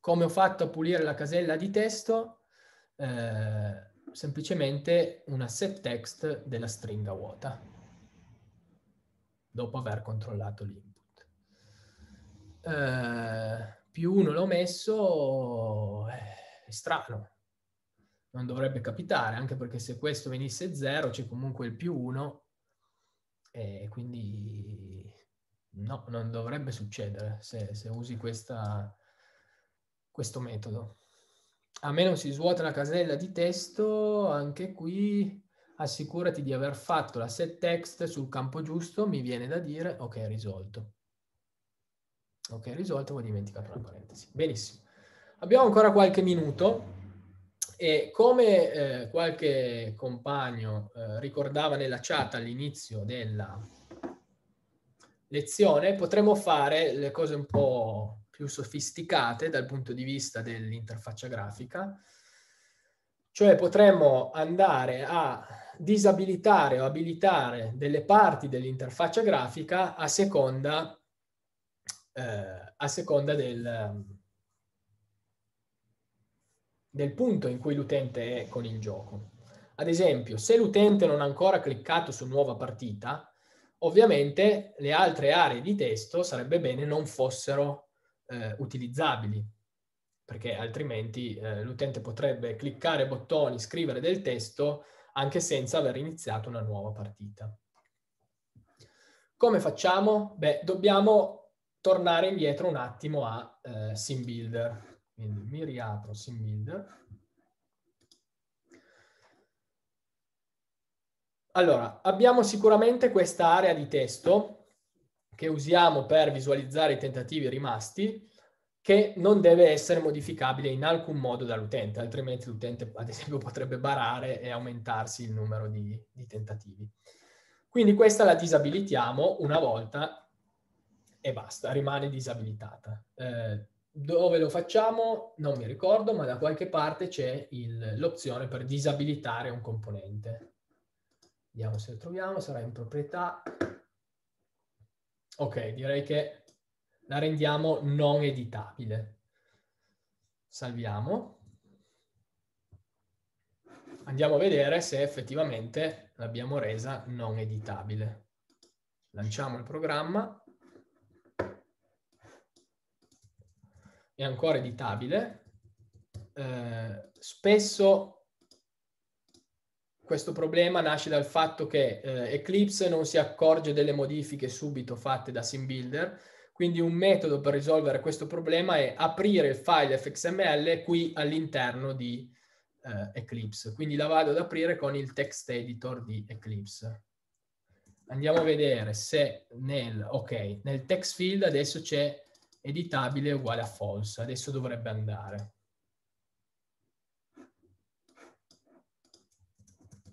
Come ho fatto a pulire la casella di testo? Eh, semplicemente una set text della stringa vuota, dopo aver controllato l'input. Eh, più uno l'ho messo, eh, è strano, non dovrebbe capitare, anche perché se questo venisse 0 c'è comunque il più 1, e quindi no, non dovrebbe succedere se, se usi questa, questo metodo a meno si svuota la casella di testo, anche qui assicurati di aver fatto la set text sul campo giusto, mi viene da dire ok risolto. Ok risolto, ho dimenticato la parentesi. Benissimo. Abbiamo ancora qualche minuto e come eh, qualche compagno eh, ricordava nella chat all'inizio della lezione, potremmo fare le cose un po' più sofisticate dal punto di vista dell'interfaccia grafica, cioè potremmo andare a disabilitare o abilitare delle parti dell'interfaccia grafica a seconda, eh, a seconda del, del punto in cui l'utente è con il gioco. Ad esempio, se l'utente non ha ancora cliccato su nuova partita, ovviamente le altre aree di testo sarebbe bene non fossero eh, utilizzabili, perché altrimenti eh, l'utente potrebbe cliccare bottoni, scrivere del testo anche senza aver iniziato una nuova partita. Come facciamo? Beh, dobbiamo tornare indietro un attimo a eh, SimBuilder. Quindi mi riapro SimBuilder. Allora, abbiamo sicuramente questa area di testo che usiamo per visualizzare i tentativi rimasti che non deve essere modificabile in alcun modo dall'utente, altrimenti l'utente ad esempio potrebbe barare e aumentarsi il numero di, di tentativi. Quindi questa la disabilitiamo una volta e basta, rimane disabilitata. Eh, dove lo facciamo non mi ricordo, ma da qualche parte c'è il, l'opzione per disabilitare un componente. Vediamo se lo troviamo, sarà in proprietà, Ok, direi che la rendiamo non editabile. Salviamo. Andiamo a vedere se effettivamente l'abbiamo resa non editabile. Lanciamo il programma. È ancora editabile. Eh, spesso questo problema nasce dal fatto che eh, Eclipse non si accorge delle modifiche subito fatte da SimBuilder, quindi un metodo per risolvere questo problema è aprire il file fxml qui all'interno di eh, Eclipse. Quindi la vado ad aprire con il text editor di Eclipse. Andiamo a vedere se nel, okay, nel text field adesso c'è editabile uguale a false, adesso dovrebbe andare.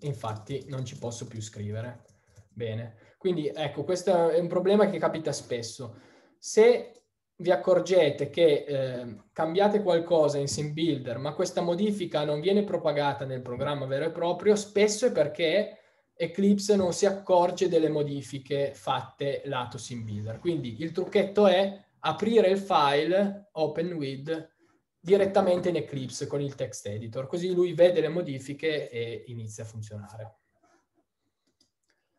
infatti non ci posso più scrivere. Bene, quindi ecco, questo è un problema che capita spesso. Se vi accorgete che eh, cambiate qualcosa in Sim Builder, ma questa modifica non viene propagata nel programma vero e proprio, spesso è perché Eclipse non si accorge delle modifiche fatte lato Sim Builder. Quindi il trucchetto è aprire il file open with direttamente in Eclipse con il text editor, così lui vede le modifiche e inizia a funzionare.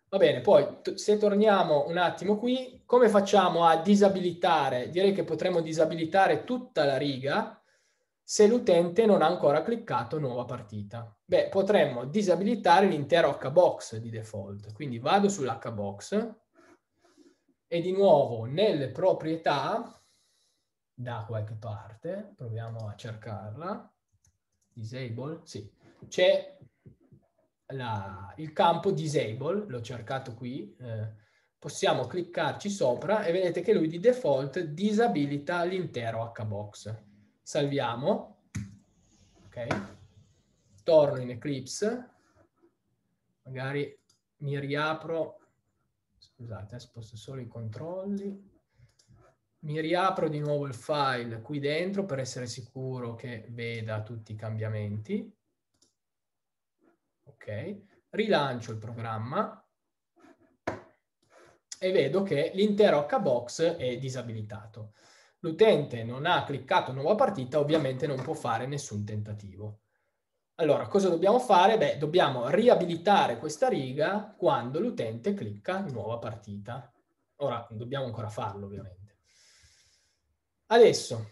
Va bene, poi se torniamo un attimo qui, come facciamo a disabilitare? Direi che potremmo disabilitare tutta la riga se l'utente non ha ancora cliccato nuova partita. Beh, potremmo disabilitare l'intero hbox di default, quindi vado sull'hbox e di nuovo nelle proprietà da qualche parte, proviamo a cercarla, disable, sì, c'è la, il campo disable, l'ho cercato qui, eh, possiamo cliccarci sopra e vedete che lui di default disabilita l'intero HBox. Salviamo, ok, torno in Eclipse, magari mi riapro, scusate, eh, sposto solo i controlli, mi riapro di nuovo il file qui dentro per essere sicuro che veda tutti i cambiamenti. Ok, rilancio il programma e vedo che l'intero HBox è disabilitato. L'utente non ha cliccato nuova partita, ovviamente non può fare nessun tentativo. Allora, cosa dobbiamo fare? Beh, dobbiamo riabilitare questa riga quando l'utente clicca nuova partita. Ora, dobbiamo ancora farlo, ovviamente. Adesso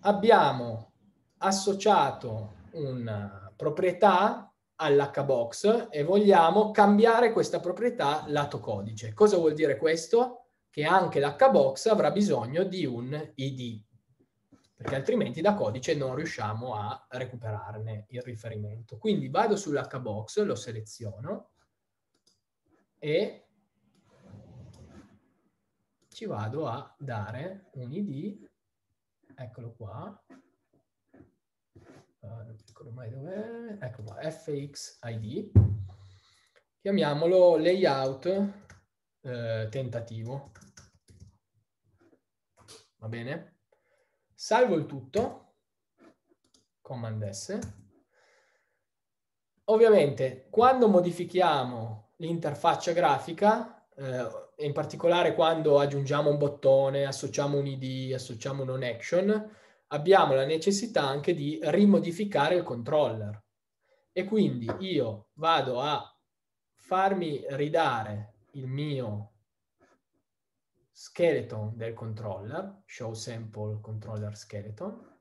abbiamo associato una proprietà all'hbox e vogliamo cambiare questa proprietà lato codice. Cosa vuol dire questo? Che anche l'hbox avrà bisogno di un id, perché altrimenti da codice non riusciamo a recuperarne il riferimento. Quindi vado sull'hbox, lo seleziono e ci vado a dare un id, eccolo qua, ah, non ricordo mai dov'è, ecco qua, fxid, chiamiamolo layout eh, tentativo, va bene? Salvo il tutto, command S, ovviamente quando modifichiamo l'interfaccia grafica, eh, in particolare quando aggiungiamo un bottone, associamo un ID, associamo un on-action, abbiamo la necessità anche di rimodificare il controller. E quindi io vado a farmi ridare il mio skeleton del controller, show sample controller skeleton,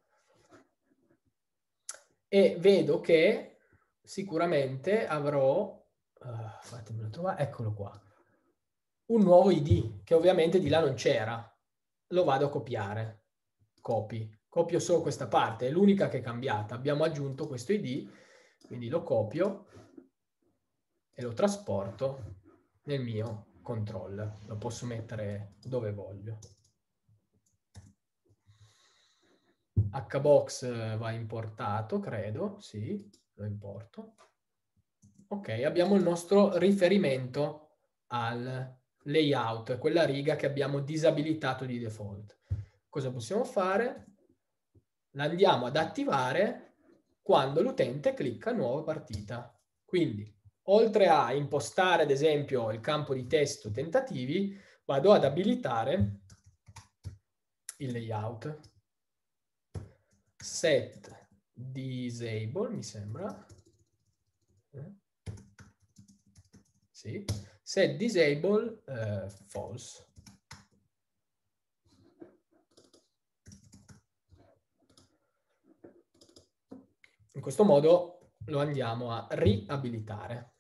e vedo che sicuramente avrò, uh, fatemelo trovare, eccolo qua, un nuovo ID che ovviamente di là non c'era. Lo vado a copiare. Copy. Copio solo questa parte, è l'unica che è cambiata. Abbiamo aggiunto questo ID, quindi lo copio e lo trasporto nel mio controller. Lo posso mettere dove voglio. Hbox eh, va importato, credo, sì, lo importo. Ok, abbiamo il nostro riferimento al layout, quella riga che abbiamo disabilitato di default. Cosa possiamo fare? L'andiamo ad attivare quando l'utente clicca nuova partita. Quindi, oltre a impostare, ad esempio, il campo di testo tentativi, vado ad abilitare il layout. Set disable, mi sembra. Eh? Sì set disable eh, false. In questo modo lo andiamo a riabilitare.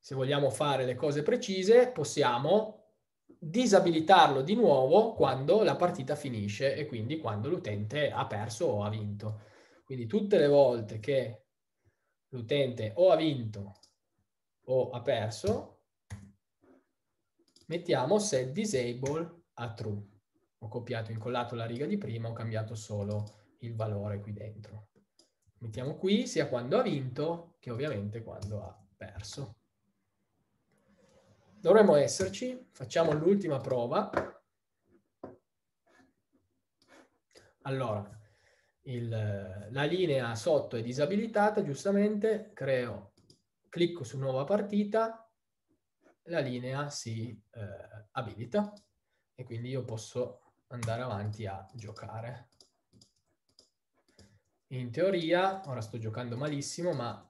Se vogliamo fare le cose precise, possiamo disabilitarlo di nuovo quando la partita finisce e quindi quando l'utente ha perso o ha vinto. Quindi tutte le volte che l'utente o ha vinto o ha perso, mettiamo set disable a true. Ho copiato e incollato la riga di prima, ho cambiato solo il valore qui dentro. Mettiamo qui sia quando ha vinto che ovviamente quando ha perso. Dovremmo esserci, facciamo l'ultima prova. Allora, il, la linea sotto è disabilitata, giustamente, creo clicco su nuova partita, la linea si eh, abilita e quindi io posso andare avanti a giocare. In teoria, ora sto giocando malissimo, ma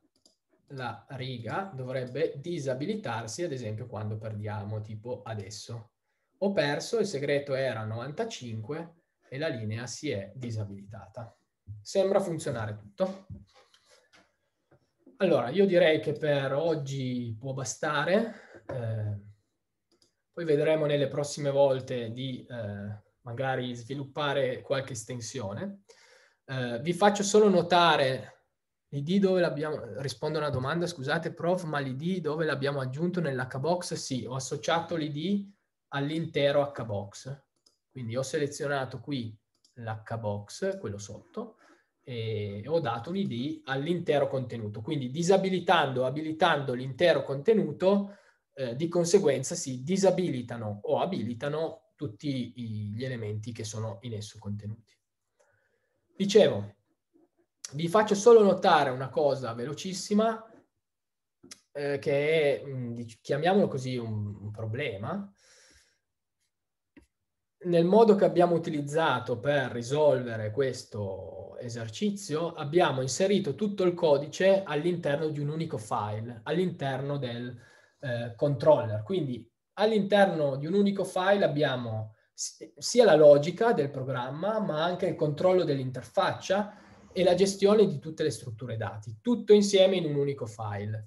la riga dovrebbe disabilitarsi, ad esempio, quando perdiamo, tipo adesso. Ho perso, il segreto era 95 e la linea si è disabilitata. Sembra funzionare tutto. Allora, io direi che per oggi può bastare, eh, poi vedremo nelle prossime volte di eh, magari sviluppare qualche estensione. Eh, vi faccio solo notare l'ID dove l'abbiamo, rispondo a una domanda, scusate prof, ma l'ID dove l'abbiamo aggiunto nell'hbox? Sì, ho associato l'ID all'intero hbox, quindi ho selezionato qui l'hbox, quello sotto, eh, ho dato un ID all'intero contenuto. Quindi disabilitando o abilitando l'intero contenuto, eh, di conseguenza si disabilitano o abilitano tutti gli elementi che sono in esso contenuti. Dicevo, vi faccio solo notare una cosa velocissima eh, che è, chiamiamolo così, un, un problema, nel modo che abbiamo utilizzato per risolvere questo esercizio, abbiamo inserito tutto il codice all'interno di un unico file, all'interno del eh, controller. Quindi all'interno di un unico file abbiamo sia la logica del programma, ma anche il controllo dell'interfaccia e la gestione di tutte le strutture dati, tutto insieme in un unico file.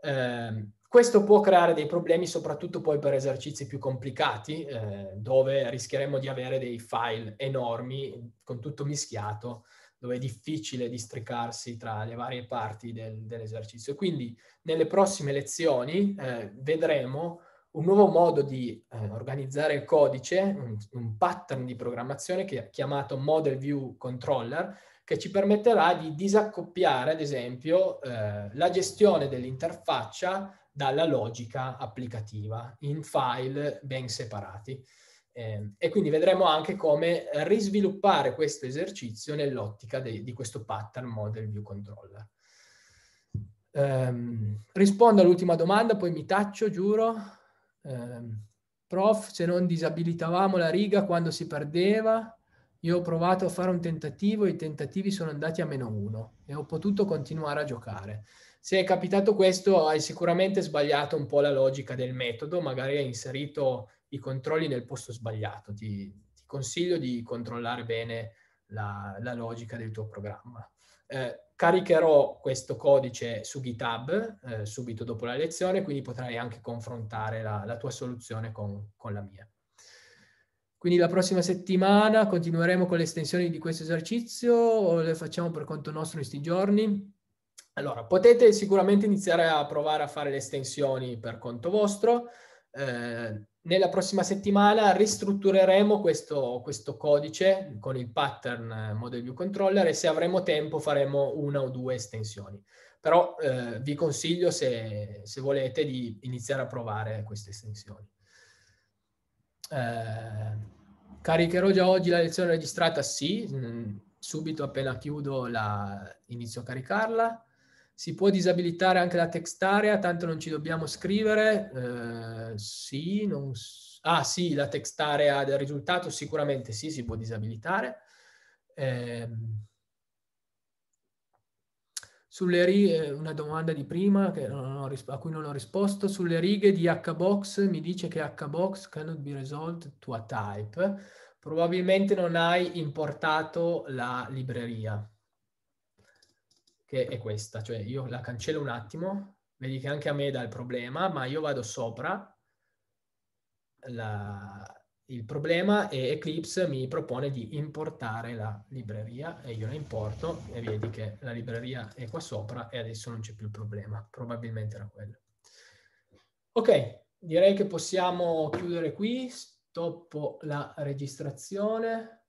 Eh, questo può creare dei problemi soprattutto poi per esercizi più complicati, eh, dove rischieremo di avere dei file enormi con tutto mischiato, dove è difficile districarsi tra le varie parti del, dell'esercizio. Quindi nelle prossime lezioni eh, vedremo un nuovo modo di eh, organizzare il codice, un, un, pattern di programmazione che è chiamato Model View Controller, che ci permetterà di disaccoppiare, ad esempio, eh, la gestione dell'interfaccia dalla logica applicativa in file ben separati. Eh, e quindi vedremo anche come risviluppare questo esercizio nell'ottica di questo pattern model view controller. Eh, rispondo all'ultima domanda, poi mi taccio, giuro. Eh, prof, se non disabilitavamo la riga quando si perdeva, io ho provato a fare un tentativo, e i tentativi sono andati a meno uno e ho potuto continuare a giocare se è capitato questo, hai sicuramente sbagliato un po' la logica del metodo, magari hai inserito i controlli nel posto sbagliato. Ti, ti consiglio di controllare bene la, la logica del tuo programma. Eh, caricherò questo codice su GitHub eh, subito dopo la lezione, quindi potrai anche confrontare la, la tua soluzione con, con la mia. Quindi la prossima settimana continueremo con le estensioni di questo esercizio o le facciamo per conto nostro in questi giorni? Allora, potete sicuramente iniziare a provare a fare le estensioni per conto vostro. Eh, nella prossima settimana ristruttureremo questo, questo, codice con il pattern eh, Model View Controller e se avremo tempo faremo una o due estensioni. Però eh, vi consiglio, se, se, volete, di iniziare a provare queste estensioni. Eh, caricherò già oggi la lezione registrata? Sì, mm, subito appena chiudo la, inizio a caricarla. Si può disabilitare anche la text area, tanto non ci dobbiamo scrivere. Eh, sì, non... Ah sì, la text area del risultato sicuramente sì, si può disabilitare. Ehm, eh, sulle righe, una domanda di prima a cui non ho risposto, sulle righe di HBox mi dice che HBox cannot be resolved to a type. Probabilmente non hai importato la libreria che è questa, cioè io la cancello un attimo, vedi che anche a me dà il problema, ma io vado sopra, la, il problema e Eclipse mi propone di importare la libreria e io la importo e vedi che la libreria è qua sopra e adesso non c'è più il problema, probabilmente era quello. Ok, direi che possiamo chiudere qui, stoppo la registrazione.